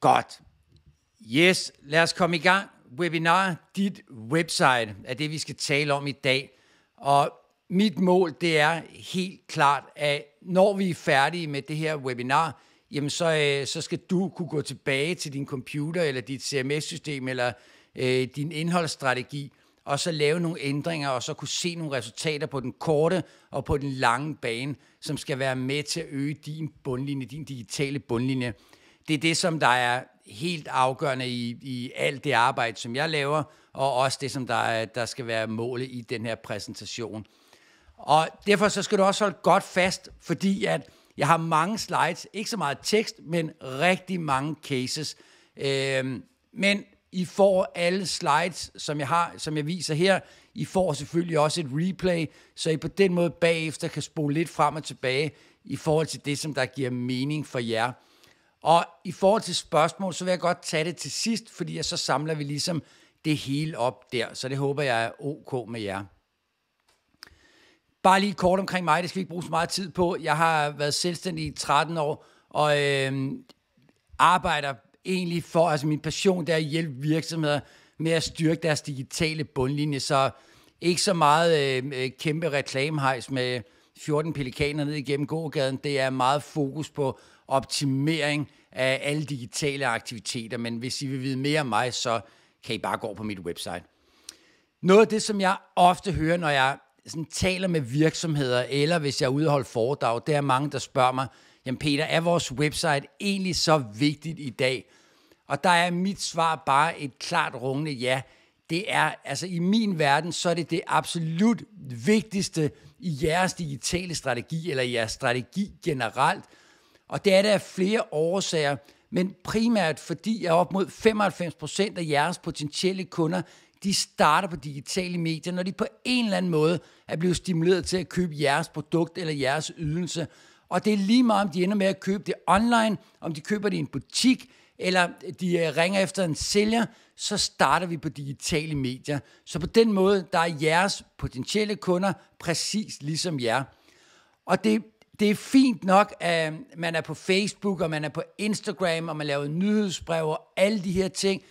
Godt. Yes, lad os komme i gang. Webinar, dit website, er det, vi skal tale om i dag. Og mit mål, det er helt klart, at når vi er færdige med det her webinar, jamen så, øh, så skal du kunne gå tilbage til din computer, eller dit CMS-system, eller øh, din indholdsstrategi, og så lave nogle ændringer, og så kunne se nogle resultater på den korte og på den lange bane, som skal være med til at øge din bundlinje, din digitale bundlinje det er det, som der er helt afgørende i, i alt det arbejde, som jeg laver, og også det, som der, er, der skal være målet i den her præsentation. Og derfor så skal du også holde godt fast, fordi at jeg har mange slides, ikke så meget tekst, men rigtig mange cases. Øhm, men I får alle slides, som jeg har, som jeg viser her. I får selvfølgelig også et replay, så I på den måde bagefter kan spole lidt frem og tilbage i forhold til det, som der giver mening for jer. Og i forhold til spørgsmål, så vil jeg godt tage det til sidst, fordi så samler vi ligesom det hele op der. Så det håber jeg er ok med jer. Bare lige kort omkring mig, det skal vi ikke bruge så meget tid på. Jeg har været selvstændig i 13 år, og øh, arbejder egentlig for, altså min passion, det er at hjælpe virksomheder med at styrke deres digitale bundlinje, så ikke så meget øh, øh kæmpe reklamehejs med 14 pelikaner ned igennem gågaden. Det er meget fokus på optimering af alle digitale aktiviteter, men hvis I vil vide mere om mig, så kan I bare gå på mit website. Noget af det, som jeg ofte hører, når jeg sådan taler med virksomheder, eller hvis jeg er ude og holde foredrag, det er mange, der spørger mig, jamen Peter, er vores website egentlig så vigtigt i dag? Og der er mit svar bare et klart rungende ja. Det er, altså i min verden, så er det det absolut vigtigste i jeres digitale strategi, eller i jeres strategi generelt – og det er der af flere årsager, men primært fordi at op mod 95 af jeres potentielle kunder, de starter på digitale medier, når de på en eller anden måde er blevet stimuleret til at købe jeres produkt eller jeres ydelse. Og det er lige meget, om de ender med at købe det online, om de køber det i en butik, eller de øh, ringer efter en sælger, så starter vi på digitale medier. Så på den måde, der er jeres potentielle kunder præcis ligesom jer. Og det det er fint nok, at man er på Facebook, og man er på Instagram, og man laver nyhedsbrev og alle de her ting.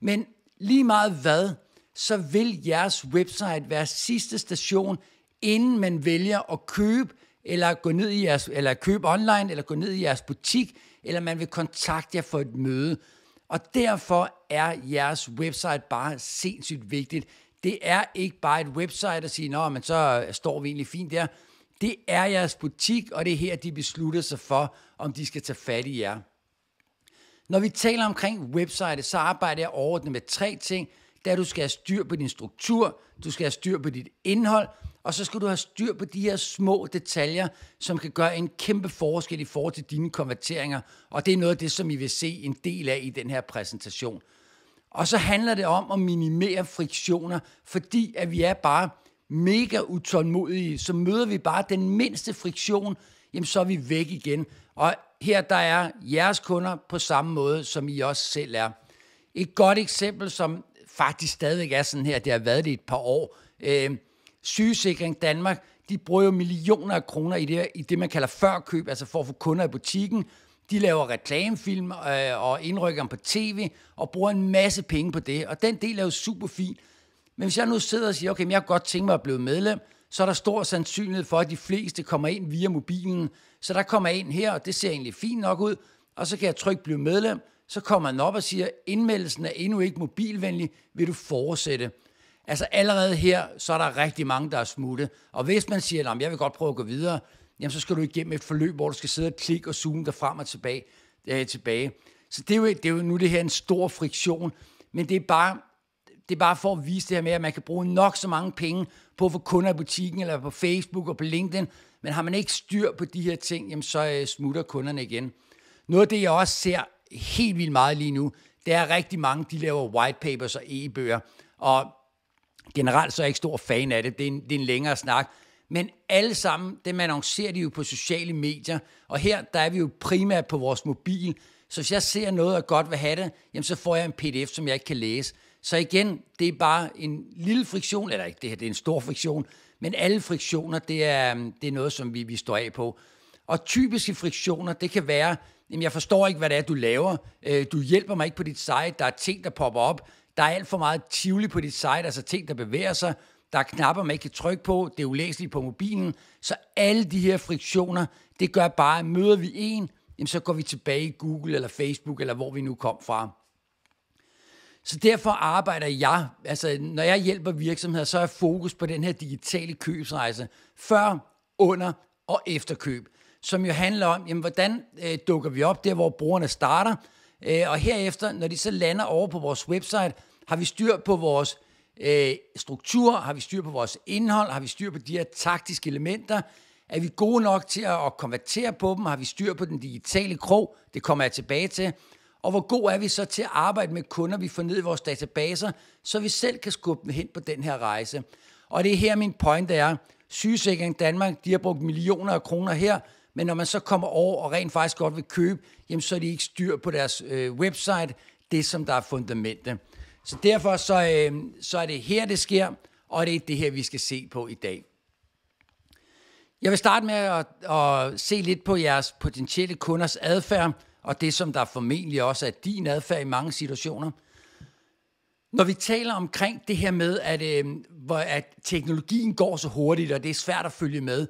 Men lige meget hvad, så vil jeres website være sidste station, inden man vælger at købe, eller gå ned i jeres, eller købe online, eller gå ned i jeres butik, eller man vil kontakte jer for et møde. Og derfor er jeres website bare sindssygt vigtigt. Det er ikke bare et website at sige, nå, men så står vi egentlig fint der det er jeres butik, og det er her, de beslutter sig for, om de skal tage fat i jer. Når vi taler omkring website, så arbejder jeg overordnet med tre ting. at du skal have styr på din struktur, du skal have styr på dit indhold, og så skal du have styr på de her små detaljer, som kan gøre en kæmpe forskel i forhold til dine konverteringer. Og det er noget af det, som I vil se en del af i den her præsentation. Og så handler det om at minimere friktioner, fordi at vi er bare mega utålmodige, så møder vi bare den mindste friktion, jamen så er vi væk igen. Og her der er jeres kunder på samme måde, som I også selv er. Et godt eksempel, som faktisk stadigvæk er sådan her, det har været det et par år. Øh, Sygesikring Danmark, de bruger jo millioner af kroner i det, i det man kalder førkøb, altså for at få kunder i butikken. De laver reklamefilm øh, og indrykker dem på tv og bruger en masse penge på det. Og den del er jo super fin. Men hvis jeg nu sidder og siger, okay, men jeg godt tænke mig at blive medlem, så er der stor sandsynlighed for, at de fleste kommer ind via mobilen. Så der kommer en ind her, og det ser egentlig fint nok ud, og så kan jeg trykke blive medlem, så kommer man op og siger, indmeldelsen er endnu ikke mobilvenlig, vil du fortsætte? Altså allerede her, så er der rigtig mange, der er smutte. Og hvis man siger, at jeg vil godt prøve at gå videre, jamen så skal du igennem et forløb, hvor du skal sidde og klikke og zoome dig frem og tilbage. Øh, tilbage. Så det er, jo, det er jo nu det her en stor friktion, men det er bare det er bare for at vise det her med, at man kan bruge nok så mange penge på at få kunder i butikken, eller på Facebook og på LinkedIn, men har man ikke styr på de her ting, jamen så øh, smutter kunderne igen. Noget af det, jeg også ser helt vildt meget lige nu, det er rigtig mange, de laver white papers og e-bøger, og generelt så er jeg ikke stor fan af det, det er en, det er en længere snak, men alle sammen, dem annoncerer de jo på sociale medier, og her der er vi jo primært på vores mobil, så hvis jeg ser noget og godt vil have det, jamen så får jeg en pdf, som jeg ikke kan læse. Så igen, det er bare en lille friktion, eller ikke det her, det er en stor friktion, men alle friktioner, det er, øhm, det er noget, som vi, vi står af på. Og typiske friktioner, det kan være, jamen jeg forstår ikke, hvad det er, du laver, øh, du hjælper mig ikke på dit site, der er ting, der popper op, der er alt for meget tvivl på dit site, altså ting, der bevæger sig, der er knapper, man ikke kan trykke på, det er ulæseligt på mobilen, så alle de her friktioner, det gør bare, at møder vi en, jamen så går vi tilbage i Google eller Facebook, eller hvor vi nu kom fra. Så derfor arbejder jeg, altså når jeg hjælper virksomheder, så er fokus på den her digitale købsrejse, før, under og efter køb, som jo handler om, jamen, hvordan øh, dukker vi op der, hvor brugerne starter, øh, og herefter, når de så lander over på vores website, har vi styr på vores øh, struktur, har vi styr på vores indhold, har vi styr på de her taktiske elementer, er vi gode nok til at, at konvertere på dem, har vi styr på den digitale krog, det kommer jeg tilbage til, og hvor god er vi så til at arbejde med kunder, vi får ned i vores databaser, så vi selv kan skubbe dem hen på den her rejse. Og det er her min point er, sygesikring Danmark, de har brugt millioner af kroner her, men når man så kommer over og rent faktisk godt vil købe, jamen så er de ikke styr på deres øh, website, det som der er fundamentet. Så derfor så, øh, så er det her, det sker, og det er det her, vi skal se på i dag. Jeg vil starte med at, at se lidt på jeres potentielle kunders adfærd, og det som der formentlig også er din adfærd i mange situationer. Når vi taler omkring det her med, at, øh, hvor, at teknologien går så hurtigt, og det er svært at følge med,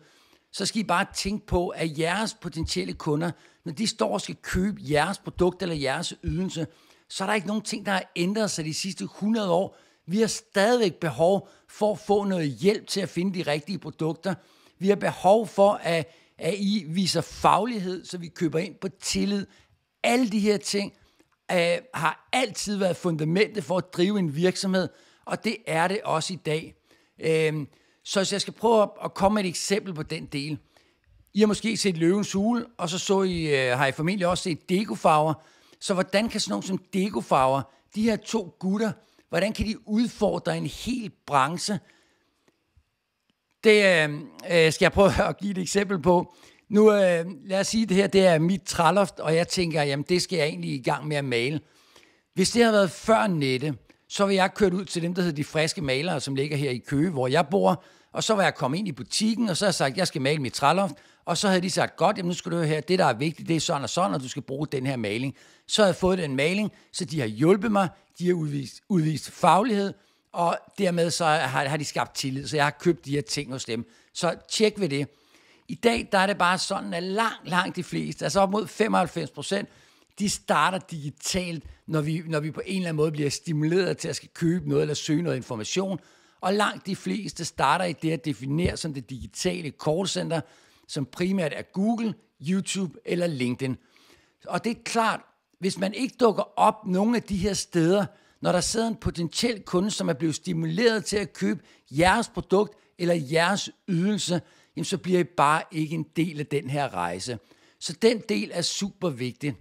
så skal I bare tænke på, at jeres potentielle kunder, når de står og skal købe jeres produkt eller jeres ydelse, så er der ikke nogen ting, der har ændret sig de sidste 100 år. Vi har stadigvæk behov for at få noget hjælp til at finde de rigtige produkter. Vi har behov for, at, at I viser faglighed, så vi køber ind på tillid, alle de her ting øh, har altid været fundamentet for at drive en virksomhed, og det er det også i dag. Øh, så hvis jeg skal prøve at, komme med et eksempel på den del. I har måske set Løvens Hule, og så, så I, øh, har I formentlig også set Dekofarver. Så hvordan kan sådan nogle som Dekofarver, de her to gutter, hvordan kan de udfordre en hel branche? Det øhm, øh, skal jeg prøve at give et eksempel på. Nu, øh, lad os sige, det her det er mit træloft, og jeg tænker, jamen det skal jeg egentlig i gang med at male. Hvis det havde været før nette, så ville jeg kørt ud til dem, der hedder De Friske Malere, som ligger her i Køge, hvor jeg bor, og så var jeg kommet ind i butikken, og så har jeg sagt, jeg skal male mit træloft, og så havde de sagt, godt, jamen nu skal du høre her, det der er vigtigt, det er sådan og sådan, og du skal bruge den her maling. Så havde jeg fået den maling, så de har hjulpet mig, de har udvist, udvist faglighed, og dermed så har, har de skabt tillid, så jeg har købt de her ting hos dem. Så tjek ved det. I dag der er det bare sådan, at langt, langt de fleste, altså op mod 95 procent, de starter digitalt, når vi, når vi på en eller anden måde bliver stimuleret til at skal købe noget eller søge noget information. Og langt de fleste starter i det at definere som det digitale callcenter, som primært er Google, YouTube eller LinkedIn. Og det er klart, hvis man ikke dukker op nogle af de her steder, når der sidder en potentiel kunde, som er blevet stimuleret til at købe jeres produkt eller jeres ydelse, jamen så bliver I bare ikke en del af den her rejse. Så den del er super vigtig.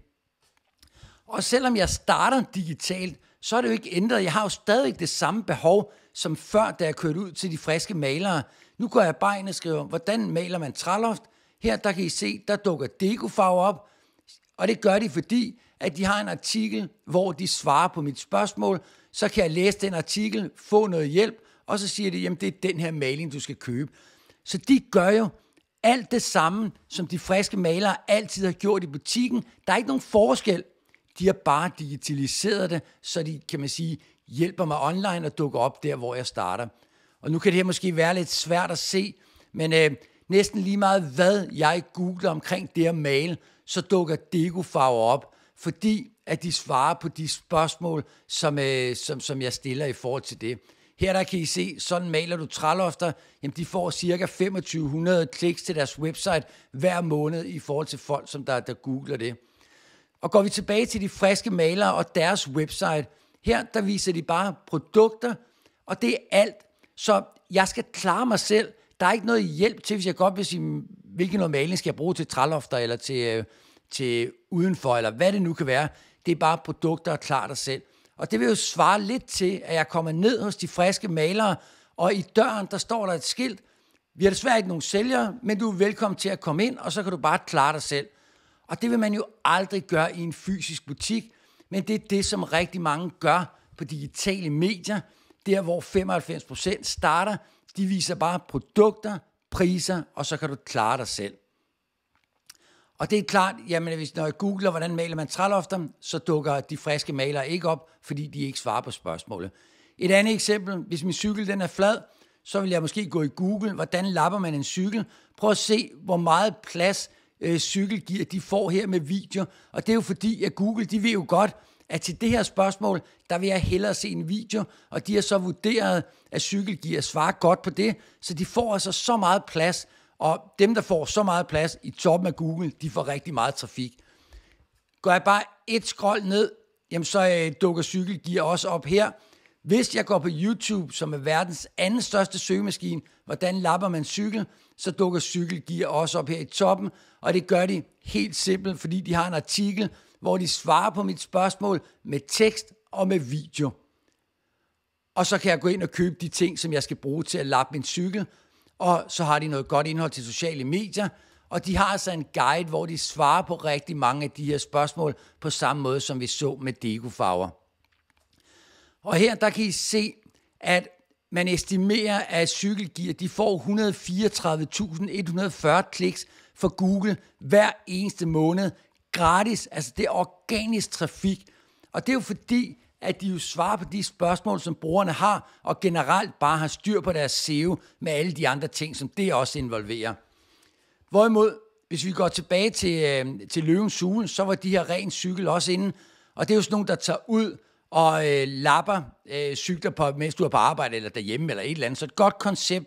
Og selvom jeg starter digitalt, så er det jo ikke ændret. Jeg har jo stadig det samme behov, som før, da jeg kørte ud til de friske malere. Nu går jeg bare ind og skriver, hvordan maler man træloft? Her der kan I se, der dukker dekofarve op, og det gør de, fordi at de har en artikel, hvor de svarer på mit spørgsmål. Så kan jeg læse den artikel, få noget hjælp, og så siger de, jamen det er den her maling, du skal købe. Så de gør jo alt det samme, som de friske malere altid har gjort i butikken. Der er ikke nogen forskel. De har bare digitaliseret det, så de, kan man sige, hjælper mig online og dukker op der, hvor jeg starter. Og nu kan det her måske være lidt svært at se, men øh, næsten lige meget hvad jeg googler omkring det at male, så dukker dekofarver op, fordi at de svarer på de spørgsmål, som, øh, som, som jeg stiller i forhold til det. Her der kan I se, sådan maler du trælofter. Jamen, de får cirka 2500 kliks til deres website hver måned i forhold til folk, som der, der googler det. Og går vi tilbage til de friske malere og deres website, her der viser de bare produkter, og det er alt. Så jeg skal klare mig selv. Der er ikke noget hjælp til, hvis jeg godt vil sige, hvilken noget maling skal jeg bruge til trælofter, eller til, øh, til udenfor, eller hvad det nu kan være. Det er bare produkter og klar dig selv. Og det vil jo svare lidt til, at jeg kommer ned hos de friske malere, og i døren, der står der et skilt, vi har desværre ikke nogen sælgere, men du er velkommen til at komme ind, og så kan du bare klare dig selv. Og det vil man jo aldrig gøre i en fysisk butik, men det er det, som rigtig mange gør på digitale medier, der hvor 95 starter, de viser bare produkter, priser, og så kan du klare dig selv. Og det er klart, jamen hvis når jeg googler, hvordan maler man trælofter, så dukker de friske malere ikke op, fordi de ikke svarer på spørgsmålet. Et andet eksempel, hvis min cykel den er flad, så vil jeg måske gå i Google, hvordan lapper man en cykel? Prøv at se, hvor meget plads øh, cykelgear de får her med video. Og det er jo fordi, at Google, de ved jo godt, at til det her spørgsmål, der vil jeg hellere se en video, og de har så vurderet, at cykelgear svarer godt på det, så de får altså så meget plads, og dem, der får så meget plads i toppen af Google, de får rigtig meget trafik. Går jeg bare et scroll ned, jamen så øh, dukker cykelgear også op her. Hvis jeg går på YouTube, som er verdens anden største søgemaskine, hvordan lapper man cykel, så dukker cykelgear også op her i toppen, og det gør de helt simpelt, fordi de har en artikel, hvor de svarer på mit spørgsmål med tekst og med video. Og så kan jeg gå ind og købe de ting, som jeg skal bruge til at lappe min cykel, og så har de noget godt indhold til sociale medier, og de har altså en guide, hvor de svarer på rigtig mange af de her spørgsmål på samme måde, som vi så med dekofarver. Og her der kan I se, at man estimerer, at cykelgear de får 134.140 kliks for Google hver eneste måned gratis. Altså det er organisk trafik. Og det er jo fordi, at de jo svarer på de spørgsmål, som brugerne har, og generelt bare har styr på deres SEO med alle de andre ting, som det også involverer. Hvorimod, hvis vi går tilbage til, øh, til Løvens Hule, så var de her ren cykel også inde, og det er jo sådan nogle, der tager ud og øh, lapper øh, cykler, på, mens du er på arbejde eller derhjemme eller et eller andet. Så et godt koncept.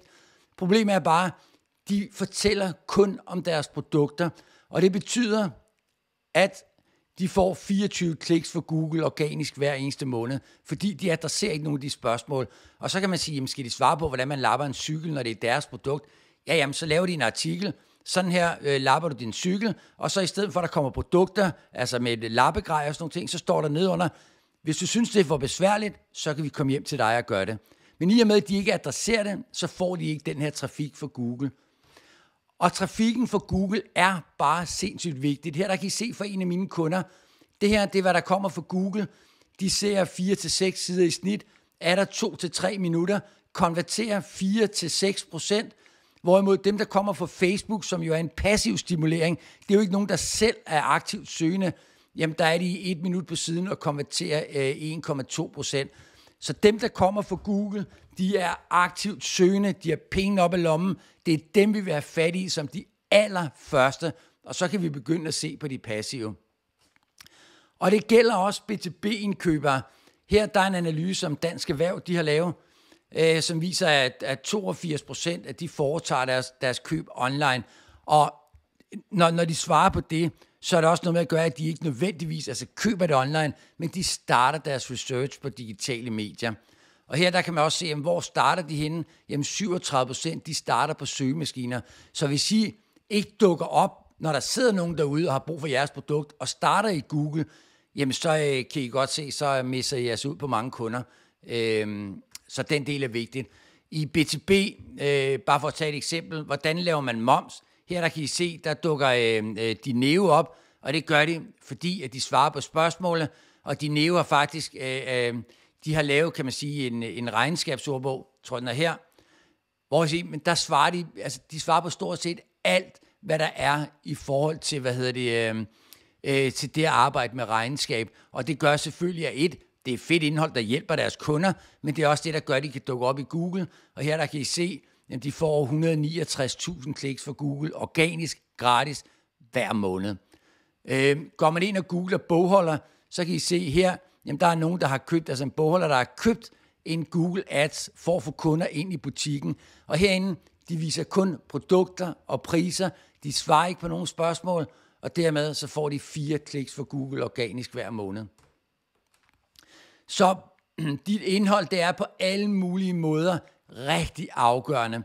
Problemet er bare, de fortæller kun om deres produkter, og det betyder, at de får 24 kliks for Google organisk hver eneste måned, fordi de adresserer ikke nogen af de spørgsmål. Og så kan man sige, jamen skal de svare på, hvordan man lapper en cykel, når det er deres produkt? Ja, jamen så laver de en artikel, sådan her øh, lapper du din cykel, og så i stedet for, at der kommer produkter, altså med et lappegrej og sådan nogle ting, så står der nedunder, hvis du synes, det er for besværligt, så kan vi komme hjem til dig og gøre det. Men i og med, at de ikke adresserer det, så får de ikke den her trafik fra Google. Og trafikken for Google er bare sindssygt vigtigt. Her der kan I se for en af mine kunder, det her det er, hvad der kommer fra Google. De ser 4 til seks sider i snit, er der 2 til tre minutter, konverterer 4 til 6 procent, hvorimod dem, der kommer fra Facebook, som jo er en passiv stimulering, det er jo ikke nogen, der selv er aktivt søgende, jamen der er de i et minut på siden og konverterer 1,2 øh, procent. Så dem, der kommer fra Google, de er aktivt søgende, de har penge op i lommen. Det er dem, vi vil have fat i som de allerførste, og så kan vi begynde at se på de passive. Og det gælder også B2B-indkøbere. Her der er en analyse, som Dansk Erhverv de har lavet, øh, som viser, at, at 82 procent af de foretager deres, deres køb online. Og når, når de svarer på det, så er det også noget med at gøre, at de ikke nødvendigvis altså køber det online, men de starter deres research på digitale medier. Og her der kan man også se, jamen, hvor starter de henne? Jamen 37 procent, de starter på søgemaskiner. Så hvis I ikke dukker op, når der sidder nogen derude og har brug for jeres produkt, og starter i Google, jamen så øh, kan I godt se, så misser I jeres ud på mange kunder. Øhm, så den del er vigtig. I BTB, øh, bare for at tage et eksempel, hvordan laver man moms? Her der kan I se, der dukker øhm, øh, de Neo op, og det gør de, fordi at de svarer på spørgsmålet, og de Neo har faktisk... Øh, de har lavet, kan man sige, en, en regnskabsordbog, tror den er her, hvor jeg siger, men der svarer de, altså de svarer på stort set alt, hvad der er i forhold til, hvad hedder det, øh, øh, til det at arbejde med regnskab. Og det gør selvfølgelig, at et, det er fedt indhold, der hjælper deres kunder, men det er også det, der gør, at de kan dukke op i Google. Og her der kan I se, at de får 169.000 kliks fra Google organisk, gratis, hver måned. Øh, går man ind og googler bogholder, så kan I se her, jamen der er nogen, der har købt, altså en bogholder, der har købt en Google Ads for at få kunder ind i butikken. Og herinde, de viser kun produkter og priser, de svarer ikke på nogen spørgsmål, og dermed så får de fire kliks for Google organisk hver måned. Så dit indhold, det er på alle mulige måder rigtig afgørende.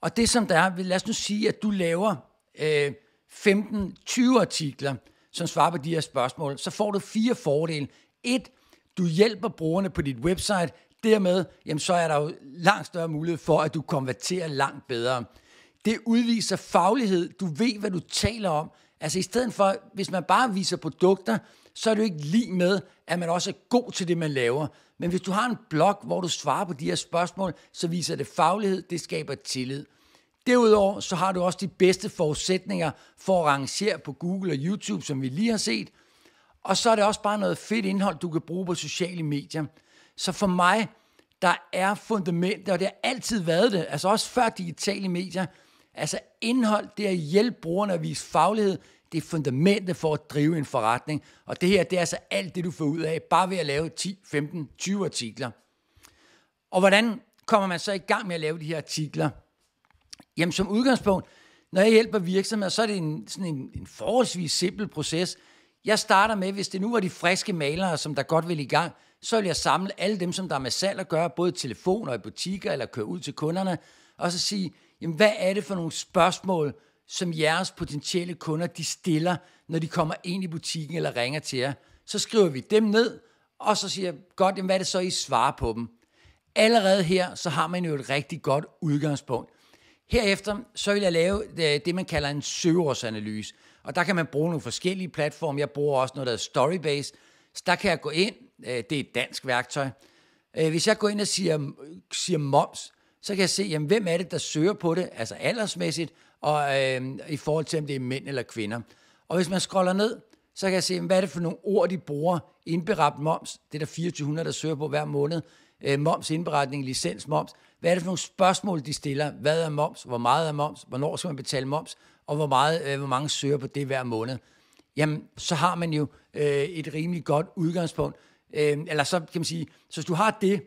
Og det som der er, lad os nu sige, at du laver øh, 15-20 artikler, som svarer på de her spørgsmål, så får du fire fordele. Et, du hjælper brugerne på dit website, dermed, jamen, så er der jo langt større mulighed for, at du konverterer langt bedre. Det udviser faglighed. Du ved, hvad du taler om. Altså i stedet for, hvis man bare viser produkter, så er du ikke lige med, at man også er god til det, man laver. Men hvis du har en blog, hvor du svarer på de her spørgsmål, så viser det faglighed, det skaber tillid. Derudover så har du også de bedste forudsætninger for at rangere på Google og YouTube, som vi lige har set – og så er det også bare noget fedt indhold, du kan bruge på sociale medier. Så for mig, der er fundamentet, og det har altid været det, altså også før digitale medier, altså indhold, det er at hjælpe brugerne at vise faglighed, det er fundamentet for at drive en forretning. Og det her, det er altså alt det, du får ud af, bare ved at lave 10, 15, 20 artikler. Og hvordan kommer man så i gang med at lave de her artikler? Jamen som udgangspunkt, når jeg hjælper virksomheder, så er det en, sådan en, en forholdsvis simpel proces – jeg starter med, hvis det nu var de friske malere, som der godt vil i gang, så vil jeg samle alle dem, som der er med salg at gøre, både telefoner og i butikker, eller køre ud til kunderne, og så sige, jamen, hvad er det for nogle spørgsmål, som jeres potentielle kunder de stiller, når de kommer ind i butikken eller ringer til jer. Så skriver vi dem ned, og så siger jeg, godt, jamen, hvad er det så, I svarer på dem? Allerede her, så har man jo et rigtig godt udgangspunkt. Herefter så vil jeg lave øh, det, man kalder en søgeårsanalyse. Og der kan man bruge nogle forskellige platforme. Jeg bruger også noget, der hedder Storybase. Så der kan jeg gå ind. Øh, det er et dansk værktøj. Øh, hvis jeg går ind og siger, siger moms, så kan jeg se, jamen, hvem er det, der søger på det, altså aldersmæssigt, og øh, i forhold til, om det er mænd eller kvinder. Og hvis man scroller ned, så kan jeg se, hvad er det for nogle ord, de bruger. Indberet moms, det er der 2400, der søger på hver måned. Øh, moms, indberetning, licens, moms. Hvad er det for nogle spørgsmål, de stiller? Hvad er moms? Hvor meget er moms? Hvornår skal man betale moms? Og hvor, meget, øh, hvor mange søger på det hver måned? Jamen, så har man jo øh, et rimelig godt udgangspunkt. Øh, eller så kan man sige, så hvis du har det,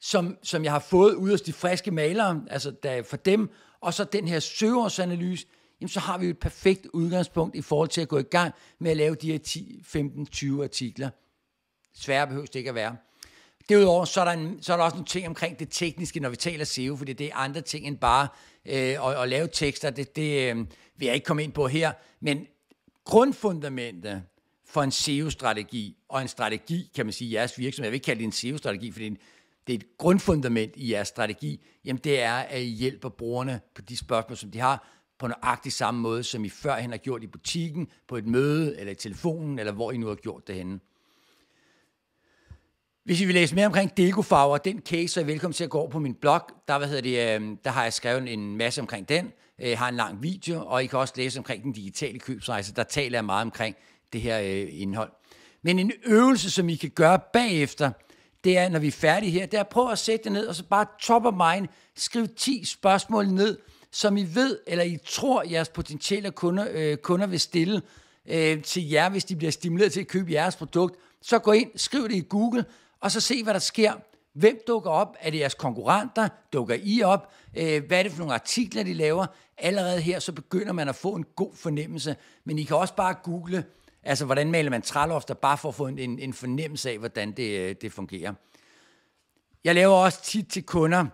som, som jeg har fået ud af de friske malere, altså der, for dem, og så den her søgeårsanalyse, jamen så har vi jo et perfekt udgangspunkt i forhold til at gå i gang med at lave de her 10, 15, 20 artikler. Sværere behøves det ikke at være. Derudover så er, der en, så er der også nogle ting omkring det tekniske, når vi taler SEO, fordi det er andre ting end bare øh, at, at lave tekster. Det, det øh, vil jeg ikke komme ind på her. Men grundfundamentet for en SEO-strategi, og en strategi, kan man sige, i jeres virksomhed, jeg vil ikke kalde det en SEO-strategi, fordi det er et grundfundament i jeres strategi, jamen det er, at I hjælper brugerne på de spørgsmål, som de har, på nøjagtig samme måde, som I førhen har gjort i butikken, på et møde, eller i telefonen, eller hvor I nu har gjort det henne. Hvis I vil læse mere omkring dekofarver, den case, så er I velkommen til at gå over på min blog. Der, hvad hedder det, øh, der har jeg skrevet en masse omkring den. Øh, jeg har en lang video, og I kan også læse omkring den digitale købsrejse. Der taler jeg meget omkring det her øh, indhold. Men en øvelse, som I kan gøre bagefter, det er, når vi er færdige her, det er at prøve at sætte det ned, og så bare top of mind, skriv 10 spørgsmål ned, som I ved, eller I tror, jeres potentielle kunder, øh, kunder vil stille øh, til jer, hvis de bliver stimuleret til at købe jeres produkt. Så gå ind, skriv det i Google, og så se, hvad der sker. Hvem dukker op? Er det jeres konkurrenter? Dukker I op? Øh, hvad er det for nogle artikler, de laver? Allerede her, så begynder man at få en god fornemmelse. Men I kan også bare google, altså hvordan maler man trælofter, bare for at få en, en, en fornemmelse af, hvordan det, øh, det fungerer. Jeg laver også tit til kunder,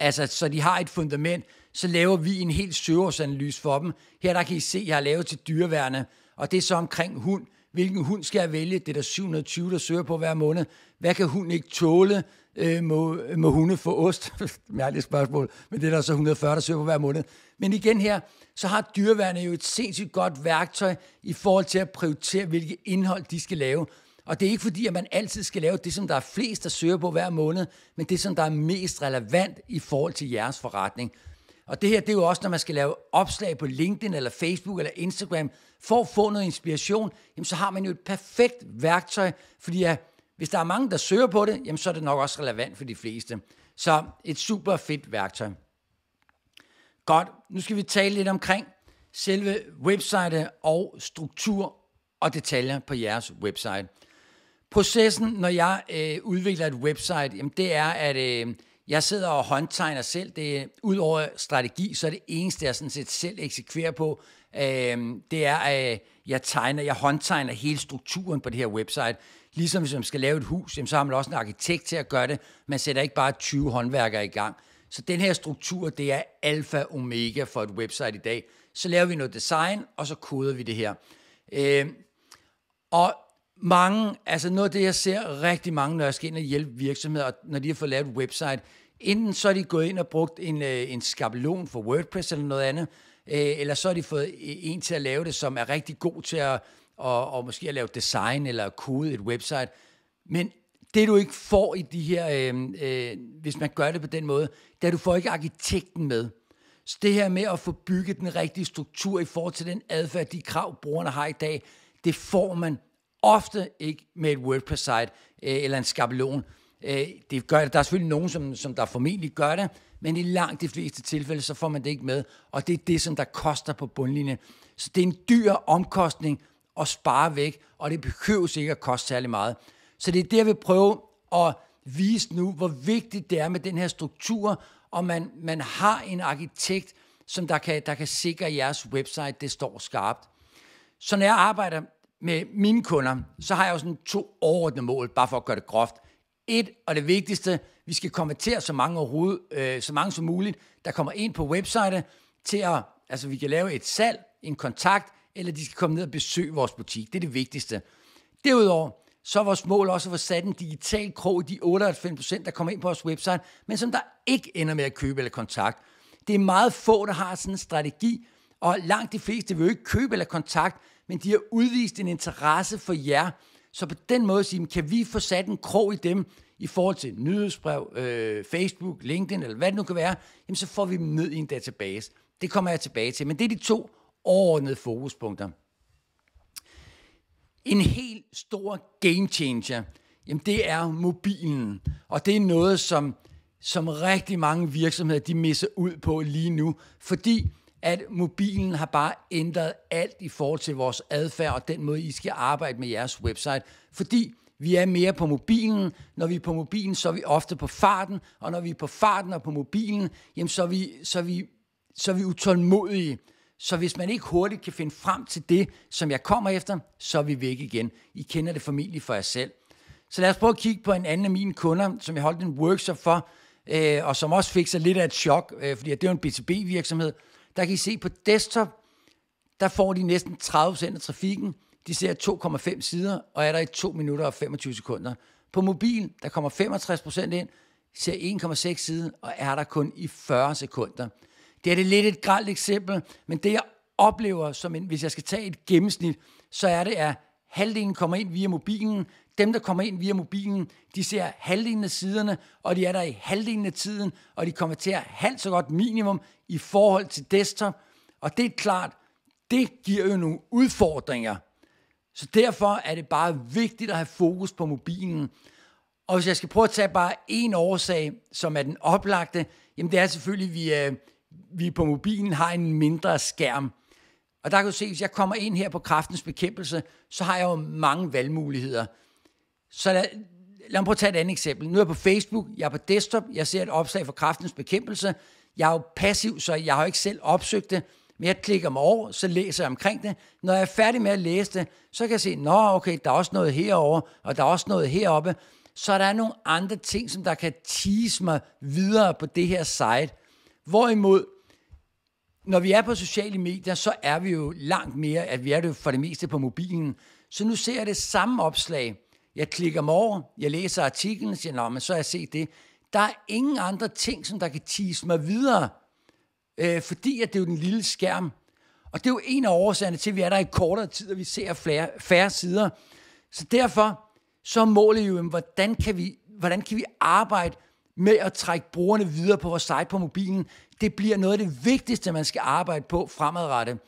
altså så de har et fundament, så laver vi en helt søgeårsanalyse for dem. Her der kan I se, jeg har lavet til dyreværne, og det er så omkring hund hvilken hund skal jeg vælge? Det er der 720, der søger på hver måned. Hvad kan hunden ikke tåle? Øh, må, må hunde få ost? Mærkeligt spørgsmål, men det er der så 140, der søger på hver måned. Men igen her, så har dyreværende jo et sindssygt godt værktøj i forhold til at prioritere, hvilket indhold de skal lave. Og det er ikke fordi, at man altid skal lave det, som der er flest, der søger på hver måned, men det, som der er mest relevant i forhold til jeres forretning. Og det her, det er jo også, når man skal lave opslag på LinkedIn eller Facebook eller Instagram, for at få noget inspiration, jamen så har man jo et perfekt værktøj, fordi ja, hvis der er mange, der søger på det, jamen så er det nok også relevant for de fleste. Så et super fedt værktøj. Godt, nu skal vi tale lidt omkring selve website og struktur og detaljer på jeres website. Processen, når jeg øh, udvikler et website, jamen det er, at øh, jeg sidder og håndtegner selv. Det, ud over strategi, så er det eneste, jeg sådan set selv eksekverer på, øh, det er, at øh, jeg tegner, jeg håndtegner hele strukturen på det her website. Ligesom hvis man skal lave et hus, jamen, så har man også en arkitekt til at gøre det. Man sætter ikke bare 20 håndværkere i gang. Så den her struktur, det er alfa omega for et website i dag. Så laver vi noget design, og så koder vi det her. Øh, og mange, altså noget af det, jeg ser rigtig mange, når jeg skal ind og hjælpe virksomheder, når de har fået lavet et website, enten så er de gået ind og brugt en, øh, en skabelon for WordPress eller noget andet, Øh, eller så har de fået e, en til at lave det, som er rigtig god til at og, og måske at lave design eller kode et website. Men det du ikke får i de her, øh, øh, hvis man gør det på den måde, det er, du får ikke arkitekten med. Så det her med at få bygget den rigtige struktur i forhold til den adfærd, de krav, brugerne har i dag, det får man ofte ikke med et WordPress-site øh, eller en skabelon. Øh, det gør, der er selvfølgelig nogen, som, som der formentlig gør det, men i langt de fleste tilfælde, så får man det ikke med. Og det er det, som der koster på bundlinjen. Så det er en dyr omkostning at spare væk, og det behøves ikke at koste særlig meget. Så det er jeg vi prøver at vise nu, hvor vigtigt det er med den her struktur, og man, man har en arkitekt, som der kan, der kan sikre jeres website, det står skarpt. Så når jeg arbejder med mine kunder, så har jeg jo sådan to overordnede mål, bare for at gøre det groft. Et, og det vigtigste, vi skal konvertere så mange, øh, så mange som muligt, der kommer ind på website, til at, altså vi kan lave et salg, en kontakt, eller de skal komme ned og besøge vores butik. Det er det vigtigste. Derudover, så er vores mål også at få sat en digital krog i de 98 der kommer ind på vores website, men som der ikke ender med at købe eller kontakt. Det er meget få, der har sådan en strategi, og langt de fleste vil jo ikke købe eller kontakt, men de har udvist en interesse for jer, så på den måde sige, kan vi få sat en krog i dem i forhold til nyhedsbrev, øh, Facebook, LinkedIn eller hvad det nu kan være, jamen så får vi dem ned i en database. Det kommer jeg tilbage til, men det er de to overordnede fokuspunkter. En helt stor game changer, jamen det er mobilen. Og det er noget, som, som rigtig mange virksomheder de misser ud på lige nu, fordi at mobilen har bare ændret alt i forhold til vores adfærd og den måde, I skal arbejde med jeres website. Fordi vi er mere på mobilen. Når vi er på mobilen, så er vi ofte på farten, og når vi er på farten og på mobilen, jamen så er vi, så er vi, så er vi utålmodige. Så hvis man ikke hurtigt kan finde frem til det, som jeg kommer efter, så er vi væk igen. I kender det formentlig for jer selv. Så lad os prøve at kigge på en anden af mine kunder, som jeg holdt en workshop for, øh, og som også fik sig lidt af et chok, øh, fordi det er jo en B2B-virksomhed, der kan I se på desktop, der får de næsten 30% af trafikken. De ser 2,5 sider og er der i 2 minutter og 25 sekunder. På mobil, der kommer 65% ind, ser 1,6 sider og er der kun i 40 sekunder. Det er det lidt et gralt eksempel, men det jeg oplever, som en, hvis jeg skal tage et gennemsnit, så er det, at halvdelen kommer ind via mobilen. Dem, der kommer ind via mobilen, de ser halvdelen af siderne, og de er der i halvdelen af tiden, og de konverterer halvt så godt minimum i forhold til desktop. Og det er klart, det giver jo nogle udfordringer. Så derfor er det bare vigtigt at have fokus på mobilen. Og hvis jeg skal prøve at tage bare en årsag, som er den oplagte, jamen det er selvfølgelig, at vi, øh, vi på mobilen har en mindre skærm. Og der kan du se, hvis jeg kommer ind her på kraftens bekæmpelse, så har jeg jo mange valgmuligheder. Så lad, lad mig prøve at tage et andet eksempel. Nu er jeg på Facebook, jeg er på desktop, jeg ser et opslag for kraftens bekæmpelse. Jeg er jo passiv, så jeg har jo ikke selv opsøgt det, men jeg klikker mig over, så læser jeg omkring det. Når jeg er færdig med at læse det, så kan jeg se, nå okay, der er også noget herover og der er også noget heroppe. Så der er nogle andre ting, som der kan tease mig videre på det her site. Hvorimod, når vi er på sociale medier, så er vi jo langt mere, at vi er det for det meste på mobilen. Så nu ser jeg det samme opslag. Jeg klikker mig over, jeg læser artiklen, siger, men så har jeg set det. Der er ingen andre ting, som der kan tease mig videre, øh, fordi at det er jo den lille skærm. Og det er jo en af årsagerne til, at vi er der i kortere tid, og vi ser flere, færre sider. Så derfor, så måler jo, hvordan kan vi, hvordan kan vi arbejde med at trække brugerne videre på vores site på mobilen, det bliver noget af det vigtigste, man skal arbejde på fremadrettet.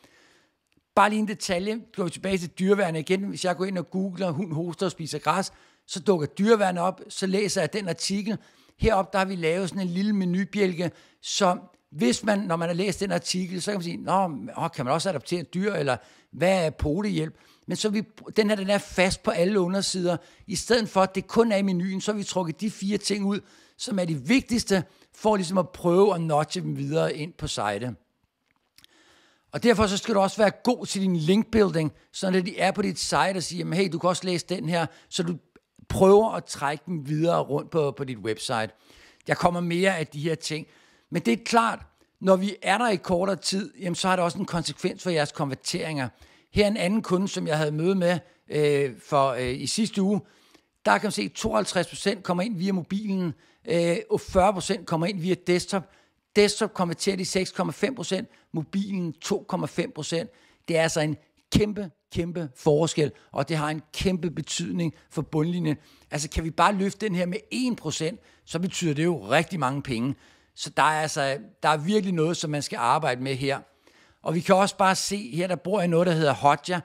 Bare lige en detalje, går vi tilbage til dyrværende igen. Hvis jeg går ind og googler, hun hoster og spiser græs, så dukker dyrværende op, så læser jeg den artikel. Heroppe der har vi lavet sådan en lille menubjælke, som hvis man, når man har læst den artikel, så kan man sige, Nå, åh, kan man også adoptere dyr, eller hvad er polehjælp? Men så vi, den her, den er fast på alle undersider. I stedet for, at det kun er i menuen, så har vi trukket de fire ting ud, som er de vigtigste, for ligesom at prøve at notche dem videre ind på site. Og derfor så skal du også være god til din linkbuilding, så når de er på dit site og siger, hey, du kan også læse den her, så du prøver at trække dem videre rundt på, på dit website. Jeg kommer mere af de her ting. Men det er klart, når vi er der i kortere tid, jamen, så har det også en konsekvens for jeres konverteringer. Her er en anden kunde, som jeg havde møde med øh, for øh, i sidste uge. Der kan man se, at 52% kommer ind via mobilen, Øh, og 40% kommer ind via desktop. Desktop konverterer de 6,5%, mobilen 2,5%. Det er altså en kæmpe, kæmpe forskel, og det har en kæmpe betydning for bundlinjen. Altså kan vi bare løfte den her med 1%, så betyder det jo rigtig mange penge. Så der er, altså, der er virkelig noget, som man skal arbejde med her. Og vi kan også bare se, her der bor jeg noget, der hedder Hotja,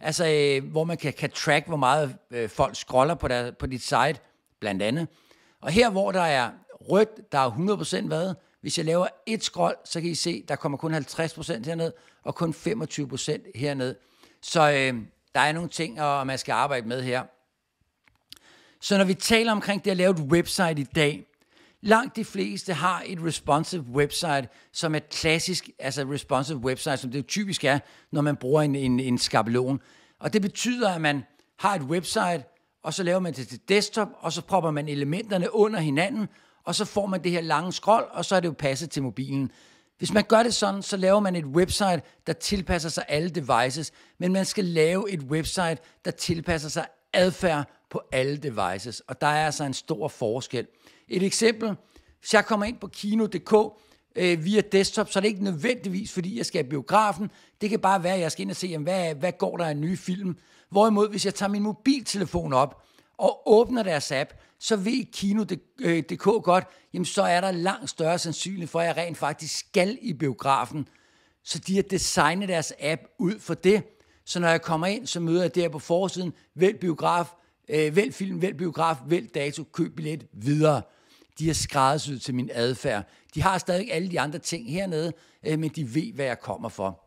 altså øh, hvor man kan, kan track, hvor meget øh, folk scroller på, der, på dit site, blandt andet. Og her, hvor der er rødt, der er 100% hvad? Hvis jeg laver et scroll, så kan I se, der kommer kun 50% herned, og kun 25% herned. Så øh, der er nogle ting, og man skal arbejde med her. Så når vi taler omkring det at lave et website i dag, langt de fleste har et responsive website, som er et klassisk, altså responsive website, som det jo typisk er, når man bruger en, en, en skabelon. Og det betyder, at man har et website, og så laver man det til desktop, og så propper man elementerne under hinanden, og så får man det her lange scroll, og så er det jo passet til mobilen. Hvis man gør det sådan, så laver man et website, der tilpasser sig alle devices, men man skal lave et website, der tilpasser sig adfærd på alle devices, og der er altså en stor forskel. Et eksempel, hvis jeg kommer ind på kino.dk, øh, via desktop, så det er ikke nødvendigvis, fordi jeg skal i biografen. Det kan bare være, at jeg skal ind og se, jamen, hvad, hvad går der af nye film. Hvorimod, hvis jeg tager min mobiltelefon op og åbner deres app, så ved Kino.dk øh, godt, jamen, så er der langt større sandsynlighed for, at jeg rent faktisk skal i biografen. Så de har designet deres app ud for det. Så når jeg kommer ind, så møder jeg der på forsiden, vælg biograf, øh, vælg film, vælg biograf, vælg dato, køb billet, videre. De er skræddersyet til min adfærd. De har stadig alle de andre ting hernede, øh, men de ved, hvad jeg kommer for.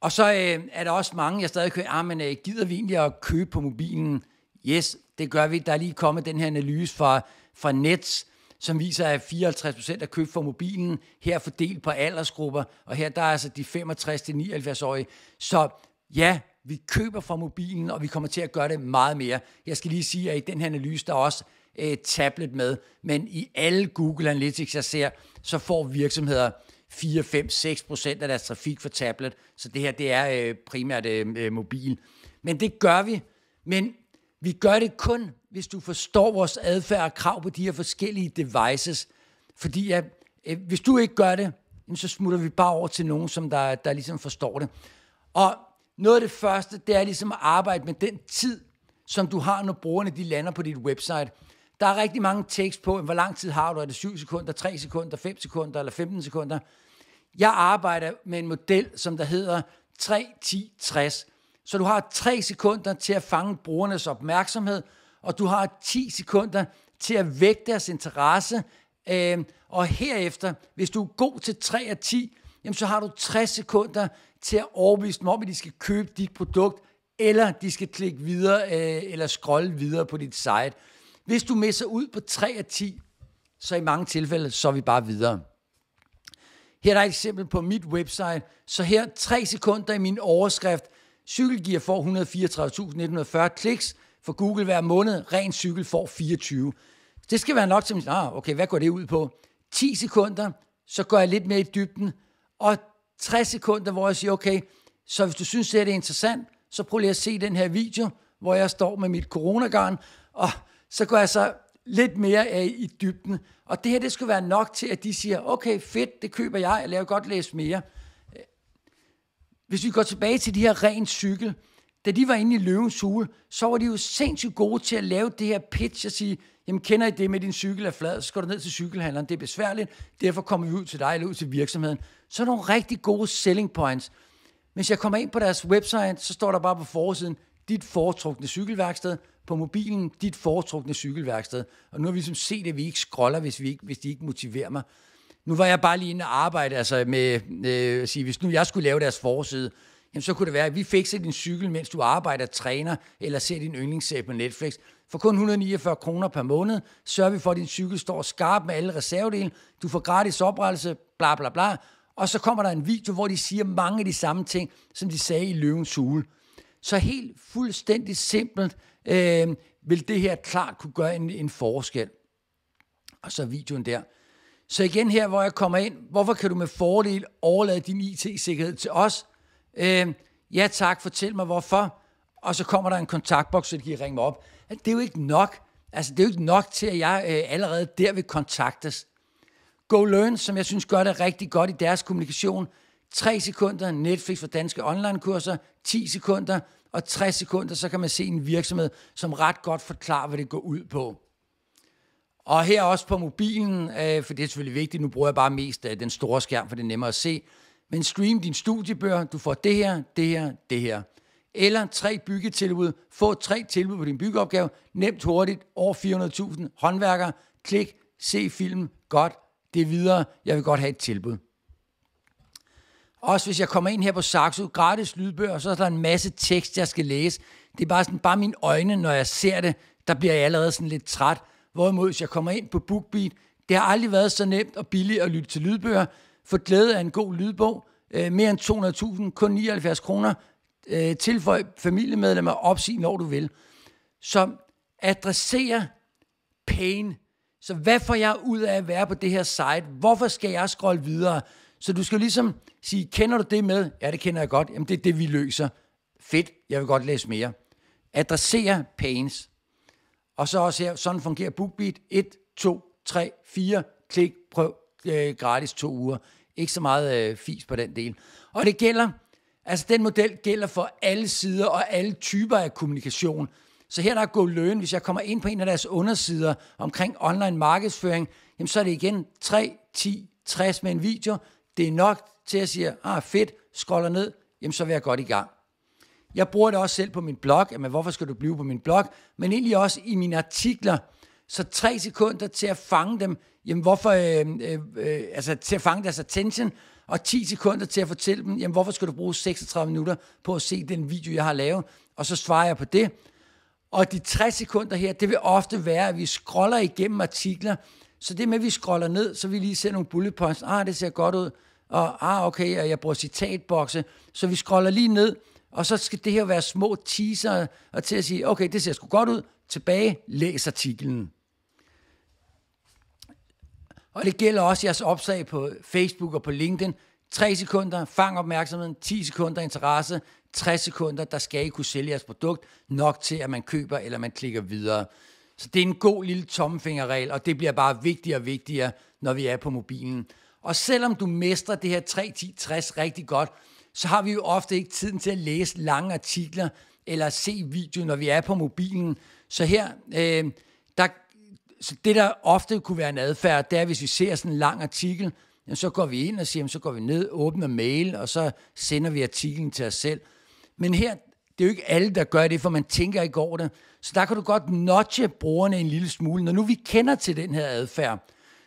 Og så øh, er der også mange, jeg stadig kører, ah, men øh, gider vi egentlig at købe på mobilen? Yes, det gør vi. Der er lige kommet den her analyse fra, fra Nets, som viser, at 54 procent af køb for mobilen her er fordelt på aldersgrupper, og her der er altså de 65-79-årige. Så ja, vi køber fra mobilen, og vi kommer til at gøre det meget mere. Jeg skal lige sige, at i den her analyse, der er også øh, tablet med, men i alle Google Analytics, jeg ser, så får virksomheder 4, 5, 6 procent af deres trafik for tablet, så det her, det er øh, primært øh, øh, mobil. Men det gør vi, men vi gør det kun, hvis du forstår vores adfærd og krav på de her forskellige devices, fordi ja, øh, hvis du ikke gør det, så smutter vi bare over til nogen, som der, der ligesom forstår det. Og noget af det første, det er ligesom at arbejde med den tid, som du har, når brugerne de lander på dit website. Der er rigtig mange tekst på, hvor lang tid har du? Er det 7 sekunder, 3 sekunder, 5 sekunder eller 15 sekunder? Jeg arbejder med en model, som der hedder 3-10-60. Så du har 3 sekunder til at fange brugernes opmærksomhed, og du har 10 sekunder til at vække deres interesse. Øhm, og herefter, hvis du er god til 3 af 10, jamen så har du 60 sekunder til at overbevise dem om, at de skal købe dit produkt, eller de skal klikke videre øh, eller scrolle videre på dit site. Hvis du misser ud på 3 af 10, så i mange tilfælde, så er vi bare videre. Her er der et eksempel på mit website. Så her, 3 sekunder i min overskrift. Cykelgear får 134.140 kliks for Google hver måned. Ren cykel får 24. Det skal være nok til, ah, okay, hvad går det ud på? 10 sekunder, så går jeg lidt mere i dybden. Og 60 sekunder, hvor jeg siger, okay, så hvis du synes, det er interessant, så prøv lige at se den her video, hvor jeg står med mit coronagarn, og så går jeg så lidt mere af i dybden. Og det her, det skulle være nok til, at de siger, okay, fedt, det køber jeg, eller jeg vil godt læse mere. Hvis vi går tilbage til de her ren cykel, da de var inde i løvens hule, så var de jo sindssygt gode til at lave det her pitch og sige, jamen kender I det med, din cykel er flad, så går du ned til cykelhandleren, det er besværligt, derfor kommer vi ud til dig eller ud til virksomheden. Så er nogle rigtig gode selling points. Hvis jeg kommer ind på deres website, så står der bare på forsiden, dit foretrukne cykelværksted, på mobilen dit foretrukne cykelværksted. Og nu har vi ligesom set, at vi ikke scroller, hvis, vi ikke, hvis de ikke motiverer mig. Nu var jeg bare lige inde og arbejde altså med, øh, at sige, hvis nu jeg skulle lave deres forside, jamen så kunne det være, at vi fikser din cykel, mens du arbejder, træner eller ser din yndlingsserie på Netflix. For kun 149 kroner per måned sørger vi for, at din cykel står skarp med alle reservedele. Du får gratis oprettelse, bla bla bla. Og så kommer der en video, hvor de siger mange af de samme ting, som de sagde i Løvens Hule. Så helt fuldstændig simpelt, øh, vil det her klart kunne gøre en, en forskel. Og så videoen der. Så igen her, hvor jeg kommer ind, hvorfor kan du med fordel overlade din IT-sikkerhed til os? Øh, ja tak, fortæl mig hvorfor. Og så kommer der en kontaktboks, så de kan ringe mig op. Det er jo ikke nok. Altså, det er jo ikke nok til, at jeg øh, allerede der vil kontaktes. Go Learn, som jeg synes gør det rigtig godt i deres kommunikation. 3 sekunder Netflix for danske online-kurser. 10 sekunder og 60 sekunder, så kan man se en virksomhed, som ret godt forklarer, hvad det går ud på. Og her også på mobilen, øh, for det er selvfølgelig vigtigt, nu bruger jeg bare mest af øh, den store skærm, for det er nemmere at se. Men stream din studiebøger, du får det her, det her, det her. Eller tre byggetilbud, få tre tilbud på din byggeopgave, nemt hurtigt, over 400.000 håndværkere, klik, se film, godt, det er videre, jeg vil godt have et tilbud. Også hvis jeg kommer ind her på Saxo, gratis lydbøger, så er der en masse tekst, jeg skal læse. Det er bare, sådan, bare mine øjne, når jeg ser det, der bliver jeg allerede sådan lidt træt. Hvorimod, hvis jeg kommer ind på BookBeat, det har aldrig været så nemt og billigt at lytte til lydbøger. Få glæde af en god lydbog. Øh, mere end 200.000, kun 79 kroner. Øh, tilføj familiemedlemmer, opsig når du vil. Så adressere pain. Så hvad får jeg ud af at være på det her site? Hvorfor skal jeg scrolle videre? Så du skal ligesom sige, kender du det med? Ja, det kender jeg godt. Jamen, det er det, vi løser. Fedt, jeg vil godt læse mere. Adressere pains. Og så også her, sådan fungerer BookBeat. 1, 2, 3, 4. Klik, prøv øh, gratis to uger. Ikke så meget øh, fis på den del. Og det gælder, altså den model gælder for alle sider og alle typer af kommunikation. Så her der er gå løn, hvis jeg kommer ind på en af deres undersider omkring online markedsføring, jamen så er det igen 3, 10, 60 med en video, det er nok til, at sige, ah fedt, scroller ned, jamen så vil jeg godt i gang. Jeg bruger det også selv på min blog, jamen hvorfor skal du blive på min blog, men egentlig også i mine artikler, så tre sekunder til at fange dem, jamen hvorfor, øh, øh, øh altså til at fange deres attention, og 10 sekunder til at fortælle dem, jamen hvorfor skal du bruge 36 minutter på at se den video, jeg har lavet, og så svarer jeg på det. Og de 60 sekunder her, det vil ofte være, at vi scroller igennem artikler, så det med, at vi scroller ned, så vi lige ser nogle bullet points, ah, det ser godt ud, og ah, okay, og jeg bruger citatbokse, så vi scroller lige ned, og så skal det her være små teaser, og til at sige, okay, det ser sgu godt ud, tilbage, læs artiklen. Og det gælder også jeres opslag på Facebook og på LinkedIn. 3 sekunder, fang opmærksomheden, 10 sekunder interesse, 60 sekunder, der skal I kunne sælge jeres produkt, nok til at man køber eller man klikker videre. Så det er en god lille tommefingerregel, og det bliver bare vigtigere og vigtigere, når vi er på mobilen. Og selvom du mestrer det her 60 rigtig godt, så har vi jo ofte ikke tiden til at læse lange artikler eller se video, når vi er på mobilen. Så her, øh, der, så det der ofte kunne være en adfærd, det er, hvis vi ser sådan en lang artikel, jamen, så går vi ind og siger, jamen, så går vi ned, åbner mail, og så sender vi artiklen til os selv. Men her, det er jo ikke alle, der gør det, for man tænker ikke over det. Så der kan du godt notche brugerne en lille smule. Når nu vi kender til den her adfærd,